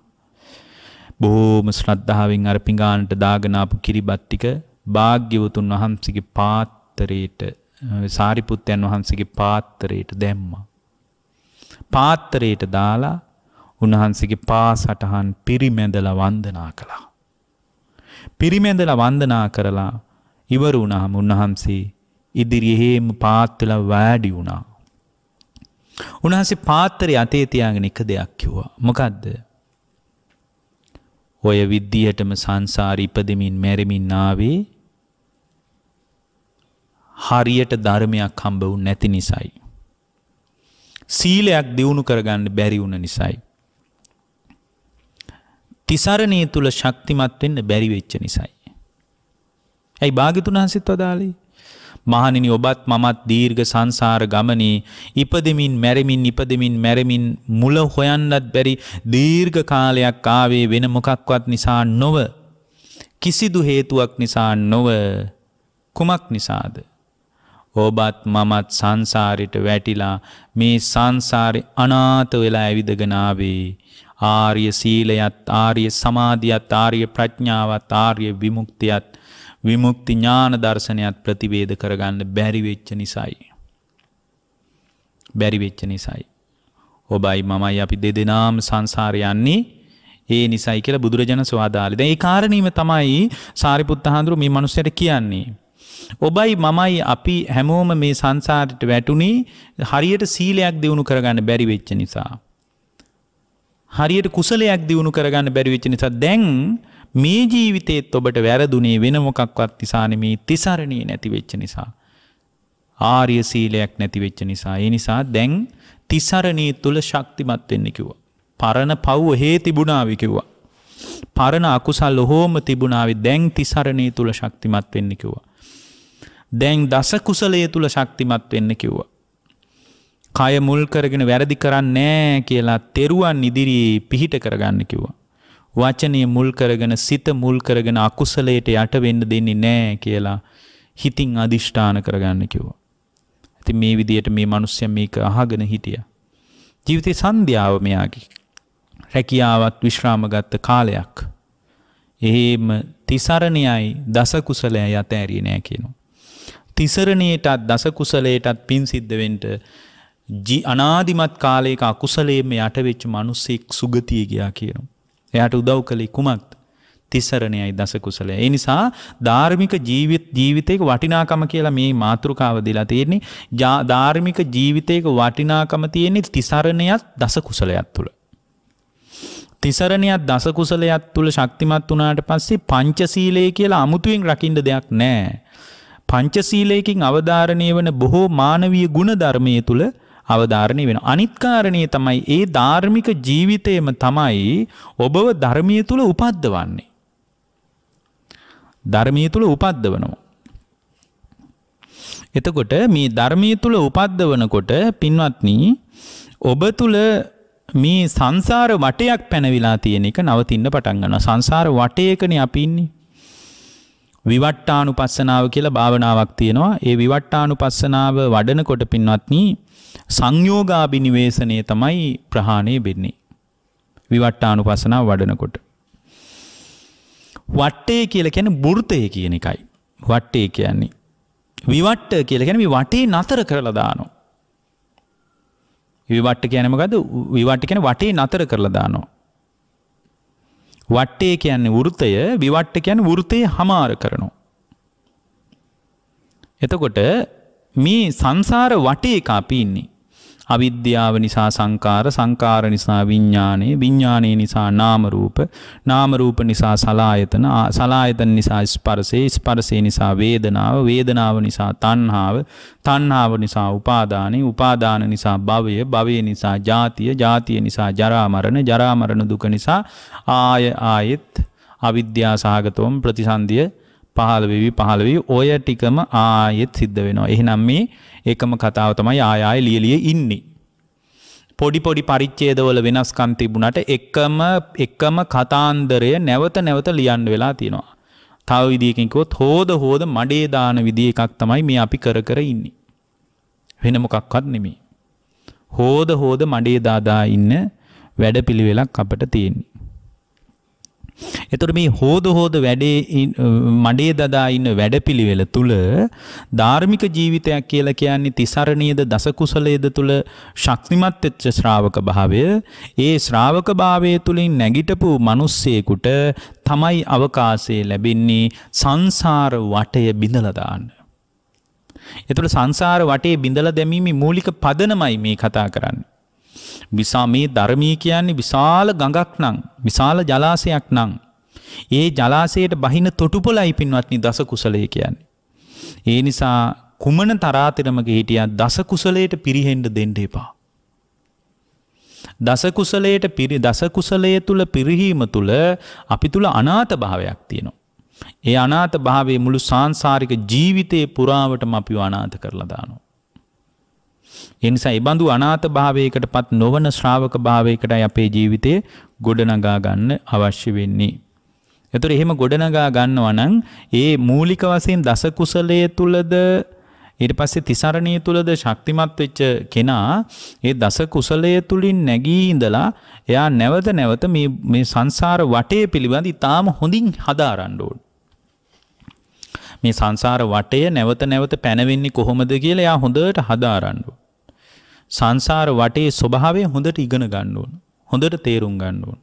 බොහෝම ශ්‍රද්ධාවෙන් අර පිඟානට දාගෙන ආපු කිරිබත් ටික භාග්‍යවතුන් වහන්සේගේ පාත්‍රයට සාරිපුත්තයන් වහන්සේගේ පාත්‍රයට දැම්මා. පාත්‍රයට දාලා උන්වහන්සේගේ පාසටහන් පිරිමැදලා වන්දනා කළා. පිරිමැදලා වන්දනා කරලා ඉවර වුණාම උන්වහන්සේ ඉදිරියෙහෙම පාත්තුල වෑඩි වුණා. උන්හන්සේ පාත්තරය අතේ තියාගෙන එක දෙයක් කිව්වා. මොකද්ද? ඔය විද්දියටම සංසාර ඉපදෙමින් මැරෙමින් ආවේ හරියට ධර්මයක් හම්බ වුනේ නැති නිසායි. සීලයක් දියුණු කරගන්න බැරි වුණ නිසායි. තිසරණයේ තුල ශක්තිමත් වෙන්න බැරි වෙච්ච නිසායි. ඇයි භාග්‍යතුන් වහන්සේත් වදාළේ? මහණෙනි ඔබත් මමත් දීර්ඝ සංසාර ගමනේ ඉපදෙමින් මැරෙමින් ඉපදෙමින් මැරෙමින් මුල හොයන්නත් බැරි දීර්ඝ කාලයක් ආවේ වෙන මොකක්වත් නිසා නොව කිසිදු හේතුවක් නිසා නොව කුමක් නිසාද ඔබත් මමත් සංසාරයට වැටිලා මේ සංසාරේ අනාථ වෙලා ඇවිදගෙන ආවේ ආර්ය සීලයත් ආර්ය සමාධියත් ආර්ය ප්‍රඥාවත් ආර්ය විමුක්තියත් විමුක්ති ඥාන දර්ශනයත් ප්‍රතිවේද කරගන්න බැරිවෙච්ච නිසයි. බැරිවෙච්ච නිසයි. ඔබයි මමයි අපි දෙදෙනම් සංසාරයන්නේ ඒ නිසයි කියලා බුදුරජාණන් සවාදාලිද. ඒ කාරණීම තමයි සාරිපුත්ත හාඳුරු මේ මනුස්සයට කියන්නේ. ඔබයි මමයි අපි හැමෝම මේ සංසාරයට වැටුණේ හරියට සීලයක් දියුණු කරගන්න බැරි වෙච්ච නිසා. හරියට කුසලයක් දියුණු කරගන්න බැරි වෙච්ච නිසා දැන් මේ ජීවිතයේත් ඔබට වැරදුනේ වෙන මොකක්වත් නිසා නෙමේ තිසරණේ නැති වෙච්ච නිසා. ආර්ය සීලයක් නැති වෙච්ච නිසා. ඒ නිසා දැන් තිසරණේ තුල ශක්තිමත් වෙන්න කිව්වා. පරණ පව් ඔහේ තිබුණාවි කිව්වා. පරණ අකුසල් ඔහෝම තිබුණාවි දැන් තිසරණේ තුල ශක්තිමත් වෙන්න කිව්වා. දැන් දස කුසලයේ තුල ශක්තිමත් වෙන්න කිව්වා. කය මුල් කරගෙන වැරදි කරන්නේ නැහැ කියලා තෙරුවන් ඉදිරියේ පිහිට කරගන්න කිව්වා. වචනය මුල් කරගෙන සිත මුල් කරගෙන අකුසලයට යට වෙන්න දෙන්නේ නෑ කියලා හිතින් අදිෂ්ඨාන කරගන්න කිව්වා. ඉතින් මේ විදියට මේ මිනිස්සයා මේක අහගෙන හිටියා. ජීවිතේ සන්ධ්‍යාව මෙයාගේ රැකියාවත් විශ්‍රාම ගත්ත කාලයක්. එහෙම තිසරණයයි දස කුසලයයි අතෑරියේ නෑ කියනවා. තිසරණයටත් දස කුසලයටත් පින් සිද්ධ වෙන්න අනාදිමත් කාලයක අකුසලයේම යටවෙච්ච මිනිස්සෙක් සුගතිය ගියා කියනවා. එයාට උදව් කළේ කුමක්ද? තිසරණයයි දසකුසලය. ඒ නිසා ධාර්මික ජීවිත ජීවිතයක වටිනාකම කියලා මේ මාතෘකාව දීලා තියෙන්නේ ධාර්මික ජීවිතයක වටිනාකම තියෙන්නේ තිසරණයත් දසකුසලයත් තුල. තිසරණයත් දසකුසලයත් තුල ශක්තිමත් වුණාට පස්සේ පංචශීලයේ කියලා අමුතුවෙන් රකින්න දෙයක් නැහැ. පංචශීලයකින් අවධාරණය වන බොහෝ මානවීය ගුණ ධර්මයේ තුල අවධාරණය වෙන. අනිත්කාරණය තමයි ඒ ධාර්මික ජීවිතයම තමයි ඔබව ධර්මය තුළ උපද්දවන්නේ. ධර්මය තුළ උපද්දවනවා. එතකොට මේ ධර්මය තුළ උපද්දවනකොට පින්වත්නි ඔබ තුළ මේ සංසාර වටයක් පැනවිලා තියෙන එක නවතින්න පටන් ගන්නවා. සංසාර වටයකනේ අපි ඉන්නේ. විවට්ටානුපස්සනාව කියලා භාවනාවක් තියෙනවා. ඒ විවට්ටානුපස්සනාව වඩනකොට පින්වත්නි සංයෝගාබිනිවේෂණය තමයි ප්‍රහාණය වෙන්නේ. විවට්ටානුපස්සනාව වඩනකොට. වට්ටේ කියලා කියන්නේ බුර්තේ කියන එකයි. වට්ටේ කියන්නේ විවට්ට කියලා කියන්නේ මේ වටේ නතර කරලා දානවා. විවට්ට කියන්නේ මොකද්ද? විවට්ට කියන්නේ වටේ නතර කරලා දානවා. වට්ටේ කියන්නේ වෘතය විවට්ට කියන් වෘතය හමාර කරනු. එතකොට මේ සංසාර වටේ කාපී ඉන්නේ. අවිද්‍යාව නිසා සංකාර සංකාර නිසා විඥානය විඥානය නිසා නාම රූප නාම රූප නිසා සලායතන සලායතන නිසා ස්පර්ශය ස්පර්ශය නිසා වේදනාව වේදනාව නිසා තණ්හාව තණ්හාව නිසා උපාදානයි උපාදාන නිසා භවය භවය නිසා ජාතිය ජාතිය නිසා ජරා මරණ ජරා මරණ දුක නිසා ආය ආයෙත් අවිද්‍යා සහගතවම ප්‍රතිසන්දිය පහළ වෙවි පහළ වෙවි ඔය ටිකම ආයෙත් සිද්ධ වෙනවා. එහෙනම් මේ ඒකම කතාව තමයි ආයාය ලියලිය ඉන්නේ. පොඩි පොඩි පරිච්චේදවල වෙනස්කම් තිබුණට එකම එකම කතාන්දරය නැවත නැවත ලියන්න වෙලා තියෙනවා. තව විදියකින් කිව්වොත් හොද හොද මඩේ දාන විදිය එකක් තමයි මේ අපි කර කර ඉන්නේ. වෙන මොකක්වත් නෙමෙයි. හෝද හෝද මඩේ දාදා ඉන්න වැඩපිළිවෙලක් අපට තියෙන්නේ. එතකොට මේ හෝද හෝද වැඩේ මඩේ දදා ඉන්න වැඩපිළිවෙල තුල ධාර්මික ජීවිතයක් කියලා කියන්නේ තිසරණියද දසකුසලයේද තුල ශක්තිමත් වෙච්ච ශ්‍රාවක භාවය ඒ ශ්‍රාවක භාවය තුලින් නැගිටපු මිනිස්සෙකුට තමයි අවකාශය ලැබෙන්නේ සංසාර වටය බිඳලා දාන්න එතකොට සංසාර වටේ බිඳලා දැමීමේ මූලික පදනමයි මේ කතා කරන්නේ විසා මේ ධර්මී කියන්නේ විශාල ගඟක් නං විශාල ජලාසයක් නං. ඒ ජලාසයට බහින තොටුපොලයි පින්වත්නි දස කුසලය කියන්නේ. ඒ නිසා කුමන තරාතිරමගේ හිටියත් දස කුසලයට පිරිහෙන්ඩ දෙන්ඩ එපා. දසකුසලයට පිරි දසකුසලය තුළ පිරිහීම තුළ අපි තුළ අනාත භාවයක් තියෙනවා. ඒ අනාත භාවේ මුළු සංසාරික ජීවිතයේ පුරාවටම අපි අනාත කරලා දානවා. ඒ නිසා ඒ බඳු අනාථ භාවයකටපත් නොවන ශ්‍රාවක භාවයකටයි අපේ ජීවිතේ ගොඩනගා ගන්න අවශ්‍ය වෙන්නේ. එතකොට එහෙම ගොඩනගා ගන්නවා නම් ඒ මූලික වශයෙන් දස කුසලයේ තුලද ඊට පස්සේ තිසරණිය තුලද ශක්තිමත් වෙච්ච කෙනා ඒ දස කුසලයේ තුලින් නැගී ඉඳලා එයා නැවත නැවත මේ මේ සංසාර වටේ පිළිබඳ ඉතාම හොඳින් හදාරන්න ඕනේ. මේ සංසාර වටය නැවත නැවත පැනවෙන්නේ කොහොමද කියලා එයා හොඳට හදාරන්න සංසාර වටේ ස්වභාවය හොඳට ඉගෙන ගන්න ඕන. හොඳට තේරුම් ගන්න ඕන.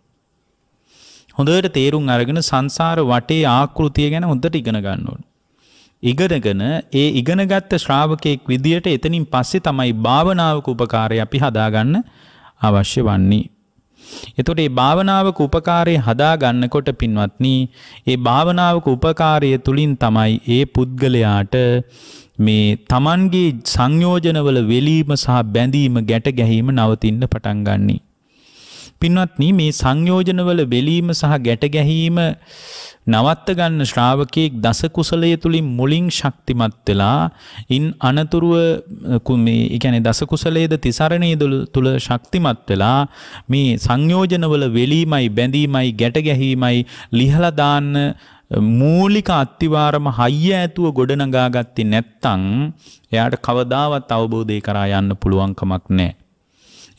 හොඳට තේරුම් අරගෙන සංසාර වටේ ආකෘතිය ගැන හොඳට ඉගෙන ගන්න ඕන. ඉගෙනගෙන ඒ ඉගෙනගත්ත ශ්‍රාවකයෙක් විදියට එතනින් පස්සේ තමයි භාවනාවක උපකාරය අපි හදාගන්න අවශ්‍ය වන්නේ. එතොට ඒ භාවනාවක උපකාරය හදාගන්නකොට පින්වත්නී ඒ භාවනාවක උපකාරය තුළින් තමයි ඒ පුද්ගලයාට මේ තමන්ගේ සංයෝජනවල වෙලීම සහ බැඳීම ගැට ගැහීම නවතින්න පටන්ගන්නේ. පින්වත්නි මේ සංයෝජනවල බෙලීම සහ ගැට ගැහිීම නවත්ත ගන්න ශ්‍රාවකයෙක් දස කුසලය තුලින් මුලින් ශක්තිමත් වෙලා ඉන් අනතුරුව මේ කියන්නේ දස කුසලයේද තිසරණයේ තුල ශක්තිමත් වෙලා මේ සංයෝජනවල වෙලීමයි බැඳීමයි ගැට ගැහිීමයි ලිහලා දාන්න මූලික අත්තිවාරම හයිය ඇතුව ගොඩනගාගත්තේ නැත්තම් එයාට කවදාවත් අවබෝධය කරා යන්න පුළුවන්කමක් නැහැ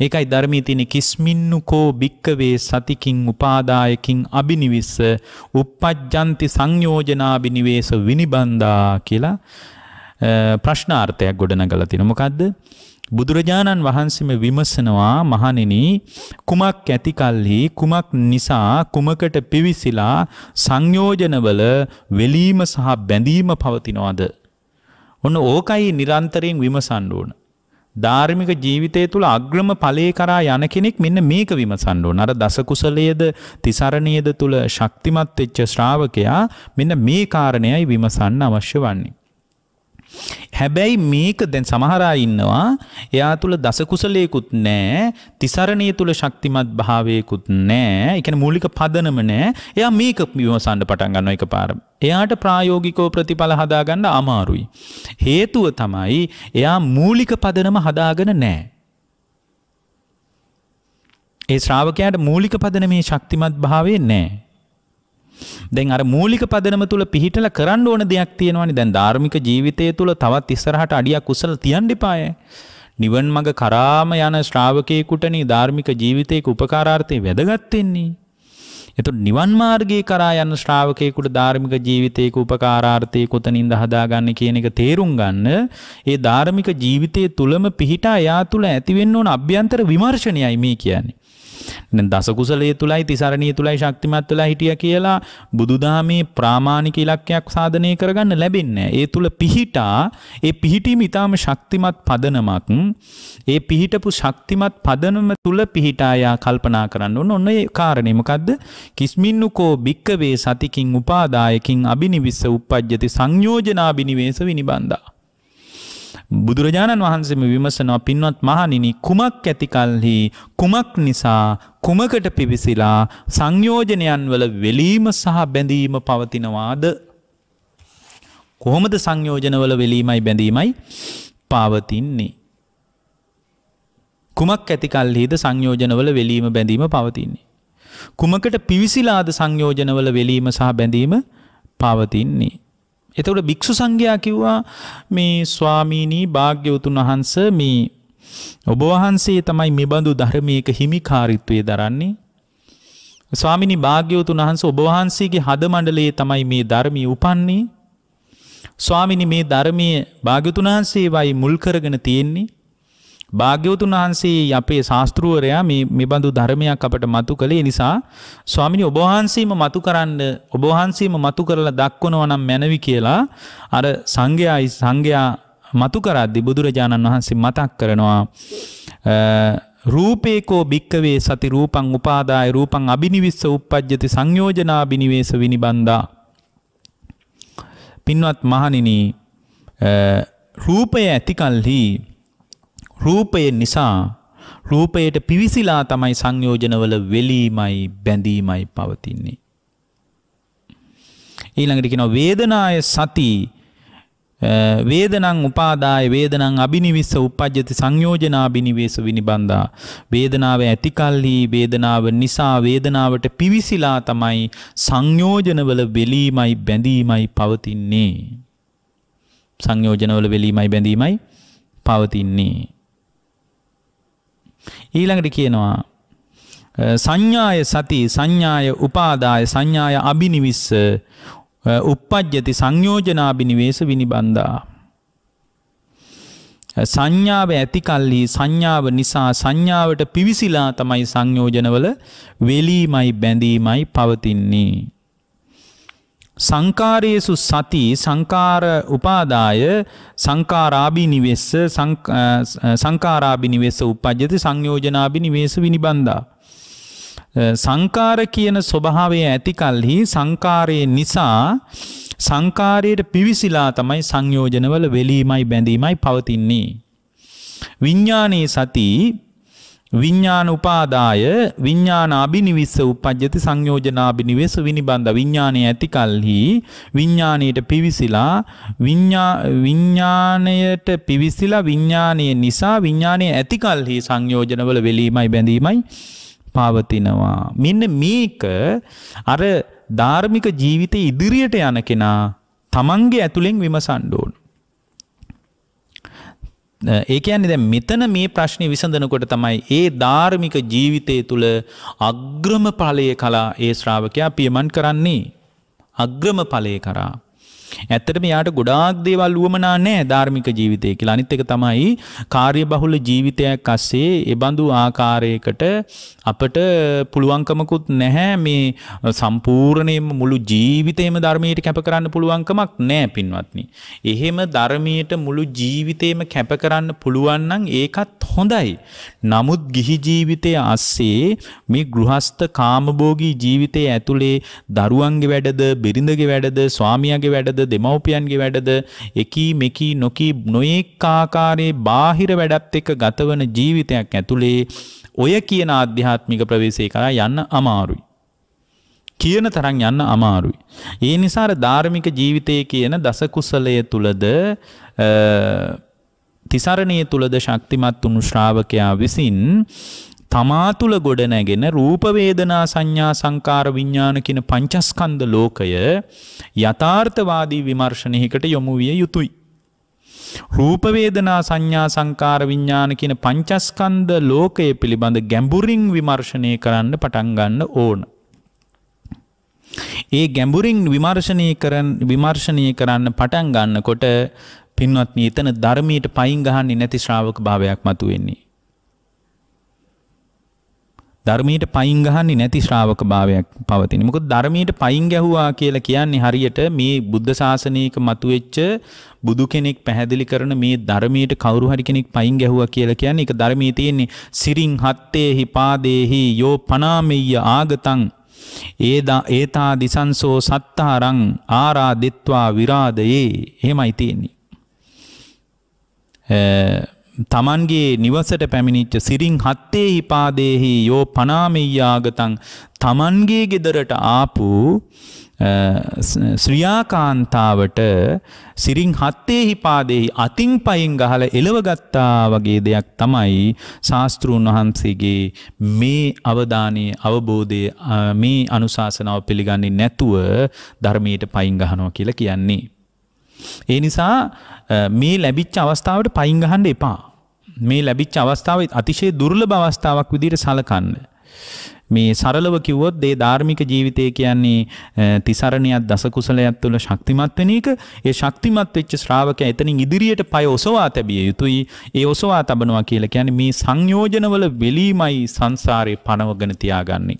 ඒකයි ධර්මී තියෙන කිස්මින්නුකෝ භික්කවේ සතිකින් උපාදායකින් අබිනිවිස්ස uppajjanti සංයෝජනාබිනිවේෂ විනිබන්දා කියලා ප්‍රශ්නාර්ථයක් ගොඩනගලා තින මොකද්ද බුදුරජාණන් වහන්සේම විමසනවා මහණෙනි කුමක් ඇතිකල්හි කුමක් නිසා කුමකට පිවිසිලා සංයෝජනවල වෙලීම සහ බැඳීම පවතිනවද ඔන්න ඕකයි නිරන්තරයෙන් විමසන්න ඕන ධාර්මික ජීවිතය තුළ අග්‍රම ඵලයේ කරා යන කෙනෙක් මෙන්න මේක විමසන්න ඕන. අර දසකුසලයේද තිසරණයේද තුල ශක්තිමත් වෙච්ච ශ්‍රාවකයා මෙන්න මේ කාරණයයි විමසන්න අවශ්‍ය වන්නේ. හැබැයි මේක දැන් සමහරා ඉන්නවා එයා තුළ දසකුසලයකුත් නෑ තිසරණය තුළ ශක්තිමත් භාවයකුත් නෑ එකන මූලික පදනම නෑ එයා මේක විමසන්ඩ පටන් ගන්න එක පාරම. එයාට ප්‍රායෝගිකෝ ප්‍රතිඵල හදාගන්න අමාරුයි. හේතුව තමයි එයා මූලික පදනම හදාගෙන නෑ. ඒ ශ්‍රාවකයාට මූලික පදන මේ ශක්තිමත් භාවේ නෑ. දැන් අර මූලික පදනම තුළ පිහිටල කරන්න ඕන දෙයක් තියෙනවානි දැන් ධාර්මික ජීවිතය තුළ තවත් ඉස්සරහට අඩියක් උසල තියන්න එපාය. නිවන් මඟ කරාම යන ශ්‍රාවකයෙකුටනි ධාර්මික ජීවිතයක උපකාරාර්ථය වැදගත්වෙන්නේ. එතුට නිවන් මාර්ගයේ කරා යන ශ්‍රාවකයෙකුට ධාර්මික ජීවිතයක උපකාරාර්ථය කොතනින්ද හදාගන්න කියන එක තේරුම් ගන්න ඒ ධාර්මික ජීවිතය තුළම පිහිටා යා තුළ ඇතිවෙන්න ඕන අභ්‍යන්තර විමර්ශණයයි මේ කියන්නේ. දසකුසලේ තුළයි තිසරණය තුළයි ශක්තිමත් වෙලා හිටිය කියලා බුදුදහමේ ප්‍රාමාණික ඉලක්කයක් සාධනය කරගන්න ලැබෙන්නේ. ඒ තුළ පිහිටා ඒ පිහිටීම ඉතාම ශක්තිමත් පදනමක් ඒ පිහිටපු ශක්තිමත් පදනම තුළ පිහිටායා කල්පනා කරන්න ඕන ඔන්න ඒ කාරණේ මොකද්ද? කිස්මින්නුකෝ භික්කවේ සතිකින් උපාදායකින් අබිනිවිස්ස උපජ්ජති සංයෝජනාබිනිවේස විනිබන්දා බුදුරජාණන් වහන්සේම විමසනවා පින්වත් මහණෙනි කුමක් ඇතිකල්හි කුමක් නිසා කුමකට පිවිසිලා සංයෝජනයන් වල වෙලීම සහ බැඳීම පවතිනවාද කොහොමද සංයෝජන වල වෙලීමයි බැඳීමයි පවතින්නේ කුමක් ඇතිකල්හිද සංයෝජන වල වෙලීම බැඳීම පවතින්නේ කුමකට පිවිසිලාද සංයෝජනවල වෙලීම සහ බැඳීම පවතින්නේ එතකට භික්‍ෂු සංඝයා කිව්වා මේ ස්වාමීණී භාග්‍යවතුන් වහන්ස මේ ඔබ වහන්සේ තමයි මෙබඳු ධර්මයක හිමිකාරිත්වය දරන්නේ. ස්වාමිනි භාග්‍යවතුන් වහන්ස ඔබ වහන්සේගේ හද මණඩලයේ තමයි මේ ධර්මී උපන්නේ. ස්වාමිනි මේ ධර්මය භාග්‍යතුන් වහන්සේ වයි මුල්කරගෙන තියෙන්නේ. භාග්‍යවතුන් වහන්සේ අපේ ශාස්තෘවරයා මේ මෙබඳු ධර්මයක් අපට මතු කළේ නිසා ස්වාමිනි ඔබ වහන්සේම මතු කරන්න ඔබ වහන්සේම මතු කරලා දක්වනවා නම් මැනවි කියලා අර සංඝයායි සංඝයා මතු කරද්දී බුදුරජාණන් වහන්සේ මතක් කරනවා රූපේකෝ භික්කවේ සති රූපං උපාදාය රූපං අබිනිවිස්ස උප්පජ්ජති සංයෝජනා බිනිවේස විනිබන්දා පින්වත් මහණෙනි රූපය ඇතිකල්හි රූපය නිසා රූපයට පිවිසිලා තමයි සංයෝජනවල වෙලීමයි බැඳීමයි පවතින්නේ. ඊළඟට කියනවා වේදනාය සති වේදනං උපාදාය වේදනං අබිනිවිස්ස උපජ්ජති සංයෝජනාබිනිවේස විනිබන්දා වේදනාව ඇතිකල්හි වේදනාව නිසා වේදනාවට පිවිසිලා තමයි සංයෝජනවල වෙලීමයි බැඳීමයි පවතින්නේ සංයෝජනවල වෙලීමයි බැඳීමයි පවතින්නේ ඊළඟට කියනවා සංඥාය සති සංඥාය උපාදාය සංඥාය අභිනිවිස්ස උප්පජ්ජති සංයෝජනාභිනිවේශ විනිබන්දා සංඥාව ඇතිකල්ලි සංඥාව නිසා සංඥාවට පිවිසිලා තමයි සංයෝජනවල වෙලීමයි බැඳීමයි පවතින්නේ සංකාරයේසු සති සංකාර උපාදාය සංකාරාභි නිවෙස්ස සංකාරාභි නිවෙස්ස උපජ්ජති සංයෝජනාභි නිවේස විනිබන්දා. සංකාර කියන ස්වභාවය ඇති කල්හි සංකාරය නිසා සංකාරයට පිවිසිලා තමයි සංයෝජනවල වෙලීමයි බැඳීමයි පවතින්නේ. විඤ්ඥානයේ සති විඤ්ඤාණ උපාදාය විඤ්ඤාණාබිනිවිස්ස උපජ්ජති සංයෝජනාබිනිවේස විනිබන්ධ විඤ්ඤාණය ඇති කලෙහි විඤ්ඤාණයට පිවිසිලා විඤ්ඤාණයට පිවිසිලා විඤ්ඤාණය නිසා විඤ්ඤාණය ඇති කලෙහි සංයෝජනවල වෙලීමයි බැඳීමයි පවතිනවා මෙන්න මේක අර ධාර්මික ජීවිතය ඉදිරියට යන කෙනා තමන්ගේ ඇතුලෙන් විමසන්න ඕනේ ඒක යන්නේ දැන් මෙතන මේ ප්‍රශ්නේ විසඳනකොට තමයි ඒ ධාර්මික ජීවිතය තුළ අග්‍රම ඵලයේ කලා ඒ ශ්‍රාවකයා පියමන් කරන්නේ අග්‍රම ඵලයේ කරා ඇත්තටම යාට ගොඩාක් දේවල් වුවමනා නැහැ ධාර්මික ජීවිතය කියලා. අනිත් එක තමයි කාර්යබහුල ජීවිතයක් අස්සේ ඒබඳු ආකාරයකට අපට පුළුවන්කමකුත් නැහැ මේ සම්පූර්ණයෙන්ම මුළු ජීවිතේම ධර්මයට කැප කරන්න පුළුවන්කමක් නැහැ පින්වත්නි. එහෙම ධර්මයට මුළු ජීවිතේම කැප කරන්න පුළුවන් නම් ඒකත් හොඳයි. නමුත් ගිහි ජීවිතය අස්සේ මේ ගෘහස්ත කාමභෝගී ජීවිතයේ ඇතුලේ දරුවන්ගේ වැඩද, බිරිඳගේ වැඩද, ස්වාමියාගේ වැඩද වැඩද දෙමව්පියන්ගේ වැඩද එකී මෙකී නොකී නොයෙක් ආකාරයේ බාහිර වැඩත් එක්ක ගතවන ජීවිතයක් ඇතුලේ ඔය කියන ආධ්‍යාත්මික ප්‍රවේශය කරා යන්න අමාරුයි. කියන තරම් යන්න අමාරුයි. ඒ නිසා ධාර්මික ජීවිතයේ කියන දසකුසලය තුලද තිසරණයේ තුලද ශක්තිමත් වුණු ශ්‍රාවකයා විසින් තමා තුළ ගොඩනැගෙන රූප වේදනා සංඥා සංකාර විඥාන කියන පංචස්කන්ධ ලෝකය යථාර්ථවාදී විමර්ශනයකට යොමු විය යුතුයි. රූප වේදනා සංඥා සංකාර විඥාන කියන පංචස්කන්ධ ලෝකය පිළිබඳ ගැඹුරින් විමර්ශනය කරන්න පටන් ගන්න ඕන. ඒ ගැඹුරින් විමර්ශනය කරන විමර්ශනය කරන්න පටන් ගන්නකොට පින්වත්නි එතන ධර්මයට පයින් ගහන්නේ නැති ශ්‍රාවක භාවයක් මතුවෙන්නේ. ධර්මයට පයින් ගහන්නේ නැති ශ්‍රාවක භාවයක් පවතින. මොකද ධර්මයට පයින් ගැහුවා කියලා කියන්නේ හරියට මේ බුද්ධ ශාසනයක මතුවෙච්ච බුදු කෙනෙක් පැහැදිලි කරන මේ ධර්මයට කවුරු හරි කෙනෙක් පයින් ගැහුවා කියලා කියන්නේ ඒක ධර්මයේ තියෙන්නේ සිරින් හත්තේහි පාදේහි යෝ පනාමෙය්‍ය ආගතං ඒදා ඒතා දිසංසෝ සත්තාරං ආරාදිත්වා විරාදයේ එහෙමයි තියෙන්නේ. තමන්ගේ නිවසට පැමිණිච්ච සිරින් හත්තේ හිපාදේහි යෝ පනාමෙයාගතන් තමන්ගේ ගෙදරට ආපු ශ්‍රියාකාන්තාවට සිරින් හත්තේ හිපාදෙහි අතින් පයින් ගහල එලවගත්තා වගේ දෙයක් තමයි ශාස්තෘන් වහන්සේගේ මේ අවධානය අවබෝධය මේ අනුශාසනාව පිළිගන්නේ නැතුව ධර්මයට පයින් ගහනෝ කියලා කියන්නේ. ඒ නිසා මේ ලැබිච්ච අවස්ථාවට පයින් ගහන්න එපා. මේ ලැබිච්ච අවස්ථාව අතිශය දුර්ලභ අවස්ථාවක් විදිහට සලකන්න. මේ සරලව කිව්වොත් ඒ ධාර්මික ජීවිතය කියන්නේ තිසරණියක් දසකුසලයක් තුළ ශක්තිමත් වෙන එක ඒ ශක්තිමත් වෙච්ච ශ්‍රාවකයා එතනින් ඉදිරියට පය ඔසවා තැබිය යුතුයි ඒ ඔසවා තබනවා කියලා කියන්නේ මේ සංයෝජනවල වෙලීමයි සංසාරේ පණවගෙන තියාගන්නේ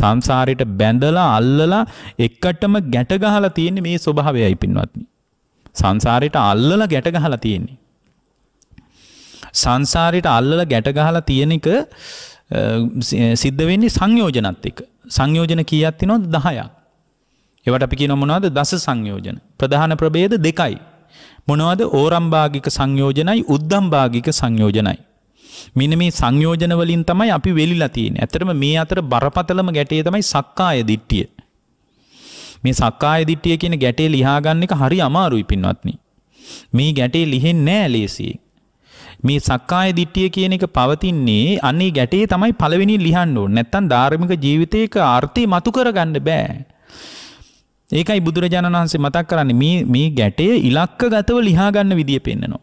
සංසාරයට බැඳලා අල්ලලා එකටම ගැට ගහලා තියෙන්නේ මේ ස්වභාවයයි පින්වත්නි සංසාරයට අල්ලල ගැට ගහලා තියෙන්නේ. සංසාරයට අල්ලල ගැට ගහලා තියෙන එක සිද්ධ වෙන්නේ සංයෝජනත් එක. සංයෝජන කීයක් තියෙනවද? 10ක්. ඒවට අපි කියනවා මොනවද? දස සංයෝජන. ප්‍රධාන ප්‍රභේද දෙකයි. මොනවද? ඕරම්භාගික සංයෝජනයි උද්දම්භාගික සංයෝජනයි. මෙන්න මේ සංයෝජන වලින් තමයි අපි වෙලිලා තියෙන්නේ. ඇත්තටම මේ අතර බරපතලම ගැටේ තමයි සක්කාය දිට්ඨිය. මේ සක්කාය දිට්ඨිය කියන ගැටේ ලියා ගන්න එක හරි අමාරුයි පින්වත්නි. මේ ගැටේ ලිහෙන්නේ නෑ ලේසියෙන්. මේ සක්කාය දිට්ඨිය කියන එක පවතින්නේ අන්නේ ගැටේ තමයි පළවෙනි ලිහන්න ඕනේ. නැත්තම් ධාර්මික ජීවිතයක අර්ථය මතු කරගන්න බෑ. ඒකයි බුදුරජාණන් වහන්සේ මතක් කරන්නේ මේ මේ ගැටේ ඉලක්කගතව ලියා ගන්න විදිය පෙන්නනවා.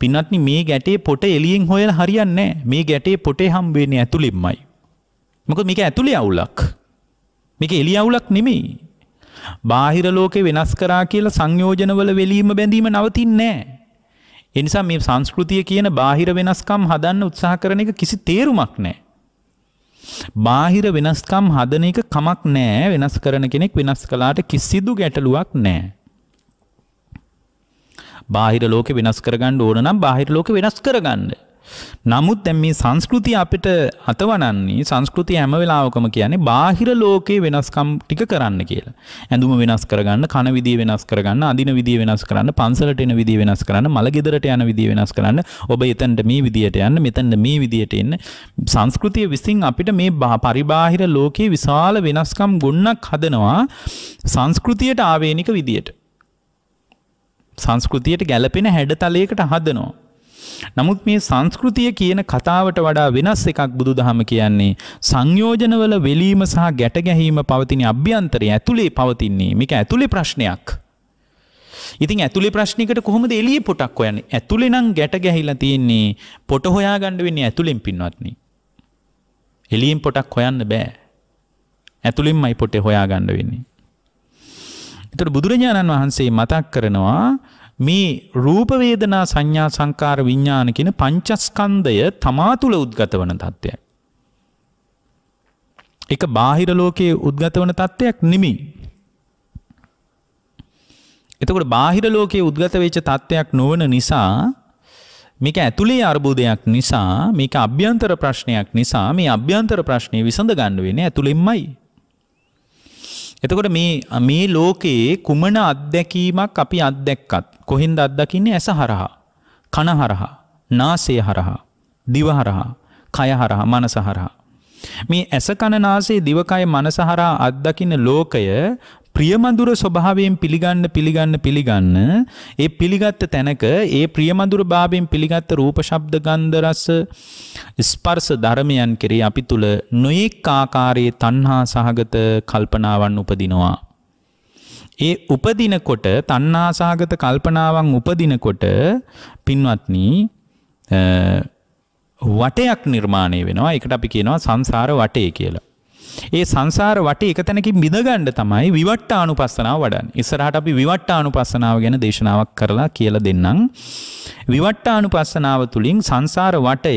පින්වත්නි මේ ගැටේ පොට එළියෙන් හොයලා හරියන්නේ නැහැ. මේ ගැටේ පොටේ හම් වෙන්නේ ඇතුළෙන්මයි. මොකද මේක ඇතුලේ අවුලක්. මේක එළිය අවුලක් නෙමෙයි. බාහිර ලෝකෙ වෙනස් කරා කියලා සංයෝජනවල වෙලීම බැඳීම නවතින්නේ නැහැ. ඒ නිසා මේ සංස්කෘතිය කියන බාහිර වෙනස්කම් හදන්න උත්සාහ කරන එක කිසි තේරුමක් නැහැ. බාහිර වෙනස්කම් හදන එක කමක් නෑ වෙනස් කරන කෙනෙක් වෙනස් කළාට කිසිදු ගැටලුවක් නෑ. බාහිර ලෝකෙ වෙනස් කරගන්න ඕන නම් බාහිර ලෝකෙ වෙනස් කරගන්න. නමුත් දැන් මේ සංස්කෘතිය අපිට අතවනන්නේ සංස්කෘතිය හැම වෙලාවකම කියන්නේ බාහිර ලෝකේ වෙනස්කම් ටික කරන්න කියලා. ඇඳුම වෙනස් කරගන්න, කන විදිය වෙනස් කරගන්න, අදින විදිය වෙනස් කරන්න, පන්සලට එන විදිය වෙනස් කරන්න, මල ගෙදරට යන විදිය වෙනස් කරන්න, ඔබ එතනට මේ විදියට යන්න, මෙතනට මේ විදියට එන්න. සංස්කෘතිය විසින් අපිට මේ පරිබාහිර ලෝකේ විශාල වෙනස්කම් ගොන්නක් හදනවා සංස්කෘතියට ආවේනික විදියට. සංස්කෘතියට ගැලපෙන හැඩතලයකට හදනවා. නමුත් මේ සංස්කෘතිය කියන කතාවට වඩා වෙනස් එකක් බුදු දහම කියන්නේ සංයෝජනවල වෙලීම සහ ගැට ගැහීම පවතින අභ්‍යන්තරය ඇතුළේ පවතින්නේ මේක ඇතුළේ ප්‍රශ්නයක්. ඉතින් ඇතුළි ප්‍රශ්නිකට කොහොමද එලිය පොටක් ඔයන්න ඇතුළි නම් ගැට ගැහිලා තියෙන්නේ පොට හොයා ගණඩ වෙන්නේ ඇතුළෙන් පින්වත්න. එලියෙන් පොටක් හොයන්න බෑ. ඇතුළින් මයි පොටේ හොයා ගණඩ වෙන්නේ. එතට බුදුරජාණන් වහන්සේ මතක් කරනවා මේ රූප වේදනා සංඥා සංකාර විඥාන කියන පංචස්කන්ධය තමා තුළ උද්ගත වන தත්ත්වයක්. ඒක බාහිර ලෝකයේ උද්ගත වන தත්ත්වයක් නෙමෙයි. එතකොට බාහිර ලෝකයේ උද්ගත වෙච්ච தත්ත්වයක් නොවන නිසා මේක ඇතුලේ අර්බුදයක් නිසා මේක අභ්‍යන්තර ප්‍රශ්නයක් නිසා මේ අභ්‍යන්තර ප්‍රශ්නේ විසඳ ගන්න වෙන්නේ ඇතුලෙන්මයි. එතකොට මේ මේ ලෝකයේ කුමන අත්දැකීමක් අපි අත්දැක්කත් කොහින්ද අත්දකින්නේ ඇස හරහා කන හරහා නාසය හරහා දිව හරහා කය හරහා මනස හරහා මේ ඇස කන නාසය දිව කය මනස හරහා අත්දකින්න ලෝකය ප්‍රියමඳුර ස්වභාවයෙන් පිළිගන්න පිළිගන්න පිළිගන්න ඒ පිළිගත්ත තැනක ඒ ප්‍රියමඳුර භාවයෙන් පිළිගත්ත රූප ශබ්ද ගන්ධ රස ස්පර්ශ ධර්මයන් කෙරේ අපි තුල නොඑක් ආකාරයේ තණ්හා සහගත කල්පනාවන් උපදිනවා ඒ උපදිනකොට තණ්හා සහගත කල්පනාවන් උපදිනකොට පින්වත්නි වටයක් නිර්මාණය වෙනවා ඒකට අපි කියනවා සංසාර වටය කියලා ඒ සංසාර වට එක තැනකින් බිඳගන්න තමයි විවට්ට අනුපස්සනාව වඩන්න. ඉස්සරහට අපි විවට්ට අනුපස්සනාව ගැන දේශනාවක් කරලා කියලා දෙන්නම්. විවට්ට අනුපස්සනාව තුළින් සංසාර වටය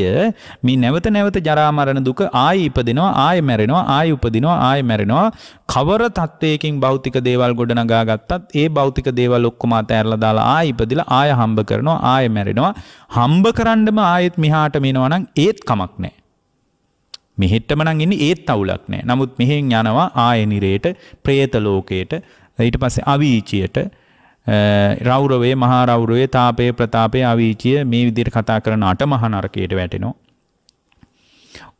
මේ නැවත නැවත ජරා මරණ දුක ආයි ඉපදිනවා ආයි මැරෙනවා ආයි උපදිනවා ආයි මැරෙනවා කවර තත්වයකින් භෞතික දේවල් ගොඩනගා ගත්තත් ඒ භෞතික දේවල් ඔක්කොම අතහැරලා දාලා ආයි ඉපදිලා ආය හම්බ කරනවා ආය මැරෙනවා හම්බ කරන්නම ආයෙත් මෙහාට මෙනවා නම් ඒත් කමක් නැහැ මෙහෙට්ටම නම් ඉන්නේ ඒත් අවුලක් නෑ. නමුත් මෙහෙන් යනවා ආයනිරේට, പ്രേත ලෝකයට, ඊට පස්සේ අවීචියට, රෞරවේ, මහා රෞරවේ, තාපේ, ප්‍රතාපේ, අවීචිය මේ විදිහට කතා කරන අටමහා නරකයට වැටෙනවා.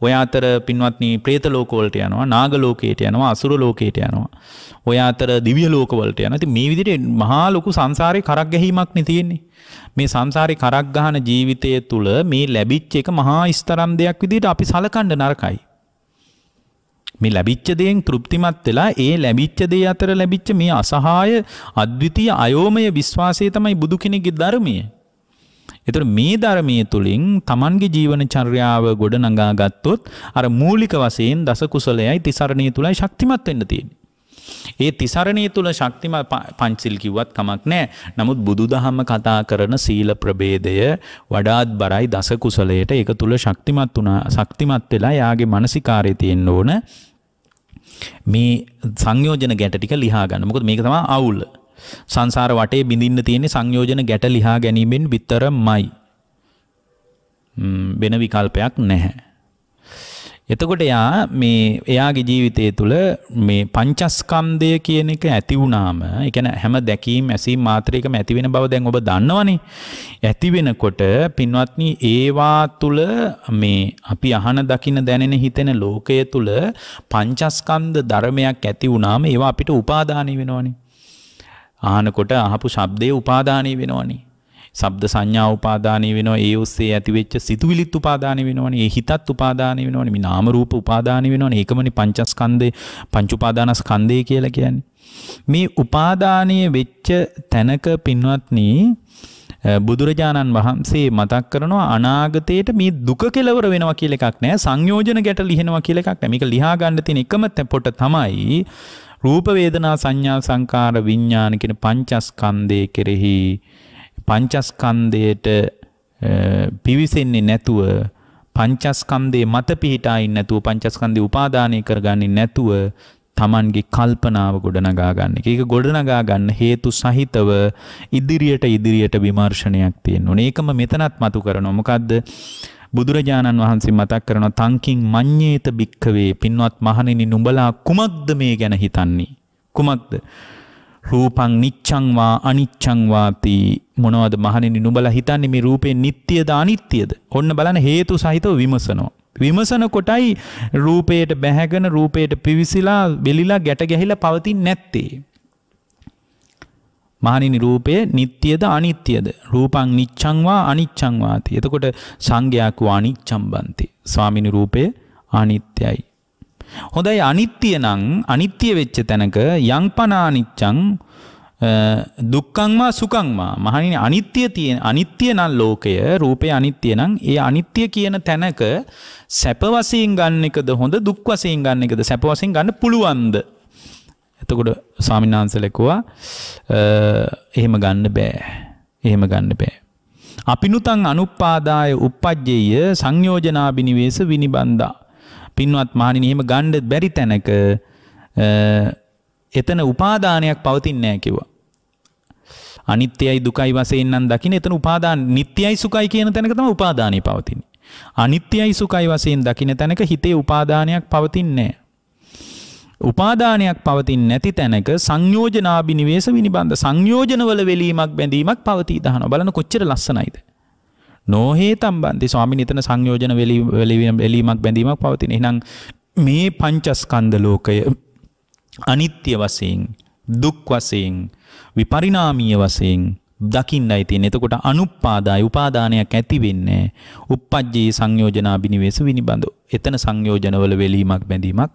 ඔය අතර පින්වත්නී ප්‍රේත ලෝකෝලට යනවා නාග ලෝකයට යනවා අසුර ලෝකයට යනවා. ඔය අතර දිවිය ලෝකවලට යන ති මේ විදිට මහා ලොකු සංසාරය කරක් ගැහීමක් නිතියෙන්නේ. මේ සංසාරි කරක් ගහන ජීවිතය තුළ මේ ලැබිච්ච එක මහා ස්තරන් දෙයක් විදිට අපි සලකණ්ඩ නරකයි. මේ ලැබිච්ච දෙයෙන් තෘප්තිමත් වෙලා ඒ ලැබිච්ච දේ අතර ලැබිච්ච මේ අසහාය අද්විතීය අයෝමය විශ්වාසය තමයි බුදු කෙනෙක්ගේ ධර්මයේ එතකොට මේ ධර්මයේ තුලින් Tamanගේ ජීවන චර්යාව ගොඩනගා ගත්තොත් අර මූලික වශයෙන් දස කුසලයයි තිසරණිය තුලයි ශක්තිමත් වෙන්න තියෙන්නේ. ඒ තිසරණිය තුල ශක්තිමත් පංචසිල් කිව්වත් කමක් නැහැ. නමුත් බුදුදහම කතා කරන සීල ප්‍රභේදය වඩාත් බරයි දස කුසලයට ඒක තුල ශක්තිමත් උනා ශක්තිමත් වෙලා යාගේ මානසිකාරය තියෙන්න ඕන. මේ සංයෝජන ගැට ටික ලියා ගන්න. මොකද මේක තමයි අවුල. සංසාර වටේ බිඳින්න තියෙන්නේ සංයෝජන ගැට ලිහා ගැනීමෙන් විතරමයි. වෙන විකල්පයක් නැහැ. එතකොට එයා මේ එයාගේ ජීවිතය තුළ මේ පංචස්කන්ධය කියන එක ඇති වුණාම, ඒ කියන්නේ හැම දැකීම ඇසීම මාත්‍රයකම ඇති වෙන බව දැන් ඔබ දන්නවනේ. ඇති වෙනකොට පින්වත්නි ඒවා තුළ මේ අපි අහන දකින දැනෙන හිතෙන ලෝකය තුළ පංචස්කන්ධ ධර්මයක් ඇති වුණාම ඒවා අපිට උපාදානය වෙනවනේ. අහනකොට අහපු ශබ්දේ උපාදානය වෙනවනේ. ශබ්ද සංඥා උපාදානය වෙනවා. ඒ ඔස්සේ ඇතිවෙච්ච සිතුවිලිත් උපාදානය වෙනවනේ. ඒ හිතත් උපාදානය වෙනවනේ. මේ නාම රූප උපාදානය වෙනවනේ. ඒකමනේ පංචස්කන්ධේ පංච උපාදානස්කන්ධය කියලා කියන්නේ. මේ උපාදානීය වෙච්ච තැනක පින්වත්නි බුදුරජාණන් වහන්සේ මතක් කරනවා අනාගතයේට මේ දුක කෙලවර වෙනවා කියලා එකක් නෑ සංයෝජන ගැට ලිහෙනවා කියලා එකක් නෑ මේක ලියා ගන්න තියෙන එකම පොට තමයි රූප වේදනා සංඥා සංකාර විඥාන කියන පංචස්කන්ධය කෙරෙහි පංචස්කන්ධයට පිවිසෙන්නේ නැතුව පංචස්කන්ධේ මත පිහිටා ඉන්නේ නැතුව පංචස්කන්ධේ උපාදානය කරගන්නේ නැතුව තමන්ගේ කල්පනාව ගොඩනගා ගන්න එක. ඒක ගොඩනගා ගන්න හේතු සහිතව ඉදිරියට ඉදිරියට විමර්ශනයක් තියෙන්න ඕනේ. ඒකම මෙතනත් මතු කරනවා. මොකද්ද? බුදුරජාණන් වහන්සේ මතක් කරනවා තංකින් මඤ්ඤේත බික්කවේ පින්වත් මහණෙනි නුඹලා කුමක්ද මේ ගැන හිතන්නේ කුමක්ද රූපං නිච්ඡං වා අනිච්ඡං වාති මොනවද මහණෙනි නුඹලා හිතන්නේ මේ රූපේ නිට්ටියද අනිත්‍යද ඔන්න බලන්න හේතු සහිතව විමසනවා විමසන කොටයි රූපයට බැහැගෙන රූපයට පිවිසිලා බෙලිලා ගැට ගැහිලා පවතින්නේ නැත්තේ මහණෙනි රූපය නිට්ටියද අනිත්‍යද රූපං නිච්ඡං වා අනිච්ඡං වාති එතකොට සංඝයාක වානිච්ඡම් බන්ති ස්වාමිනී රූපය අනිත්‍යයි හොඳයි අනිත්‍ය නම් අනිත්‍ය වෙච්ච තැනක යං පනානිච්ඡං දුක්ඛං වා සුඛං වා මහණෙනි අනිත්‍ය තියෙන අනිත්‍ය නම් ලෝකය රූපය අනිත්‍ය නම් ඒ අනිත්‍ය කියන තැනක සැප වශයෙන් ගන්න එකද හොඳ දුක් වශයෙන් ගන්න එකද සැප වශයෙන් ගන්න පුළුවන්ද එතකොට ස්වාමීන් වහන්සේ ලැකුවා එහෙම ගන්න බෑ. එහෙම ගන්න බෑ. අපිනුතං අනුප්පාදාය uppajjeyya සංයෝජනාබිනිවේස විනිබන්දා. පින්වත් මහණෙනි එහෙම ගන්න බැරි තැනක එතන උපාදානයක් පවතින්නේ නැහැ කිව්වා. අනිත්‍යයි දුකයි වශයෙන් නම් දකින්න එතන උපාදාන නිට්ටයයි සුඛයි කියන තැනක තමයි උපාදානය පවතින්නේ. අනිත්‍යයි සුඛයි වශයෙන් දකින්න තැනක හිතේ උපාදානයක් පවතින්නේ නැහැ. උපාදානයක් පවතින් නැති තැනක සංයෝජනාබිනිවේශ විනිබන්ධ සංයෝජනවල වෙලීමක් බැඳීමක් පවතී දහන බලන කොච්චර ලස්සනයිද. නෝහේ තම්බන්ති ස්වාමි නිතන සංයෝජන වෙලීමක් බැඳීමක් පවතින එහනම් මේ පංචස්කන්ද ලෝකය අනිත්‍ය වසයෙන් දුක් වසයෙන් විපරිනාමීය වසයෙන් දකින්නයි තියෙන. එතකොට අනුප්පාදාය උපාදානයක් ඇති වෙන්නේ. uppajjee සංයෝජනා බිනිවේස විනිබඳ. එතන සංයෝජනවල වෙලීමක් බැඳීමක්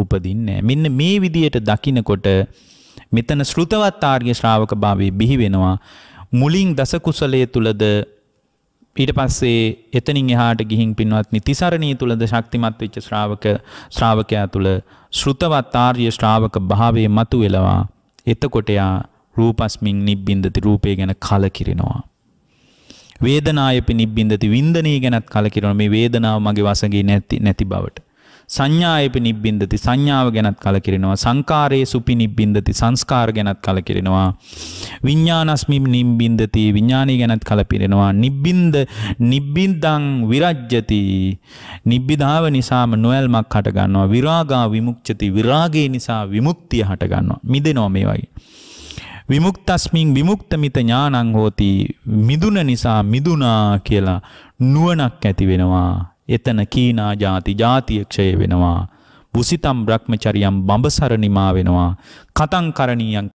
උපදින්නේ නැහැ. මෙන්න මේ විදියට දකිනකොට මෙතන ශ්‍රුතවත් ආර්ය ශ්‍රාවක භාවයේ බිහි වෙනවා. මුලින් දස කුසලයේ තුලද ඊට පස්සේ එතනින් එහාට ගිහින් පින්වත්නි තිසරණී තුලද ශක්තිමත් වෙච්ච ශ්‍රාවක ශ්‍රාවකයා තුල ශ්‍රුතවත් ආර්ය ශ්‍රාවක භාවයේ මතුවෙලවා එතකොට යා රූපස්මින් නිබ්බින්දති රූපේ ගැන කලකිරෙනවා වේදනායපි නිබ්බින්දති වින්දනී ගැනත් කලකිරෙනවා මේ වේදනාව මගේ වසඟේ නැති නැති බවට සංඥායපි නිබ්බින්දති සංඥාව ගැනත් කලකිරෙනවා සංකාරයේ සුපි නිබ්බින්දති සංස්කාර ගැනත් කලකිරෙනවා විඥානස්මි නිබ්බින්දති විඥානය ගැනත් කලපිරෙනවා නිබ්බින්ද නිබ්බින්දං විරජ්ජති නිබ්බිදාව නිසාම නොයල්මක් හට ගන්නවා විරාගා විමුක්ති විරාගය නිසා විමුක්තිය හට ගන්නවා මිදෙනවා මේ වගේ විමුක්තස්මින් විමුක්තමිත ඥානං හෝති මිදුන නිසා මිදුනා කියලා නුවණක් ඇති වෙනවා එතන කීනා ಜಾති ಜಾතිය ක්ෂය වෙනවා. බුසිතම් බ්‍රහ්මචරියම් බඹසරනිමා වෙනවා. කතං කරණීයන්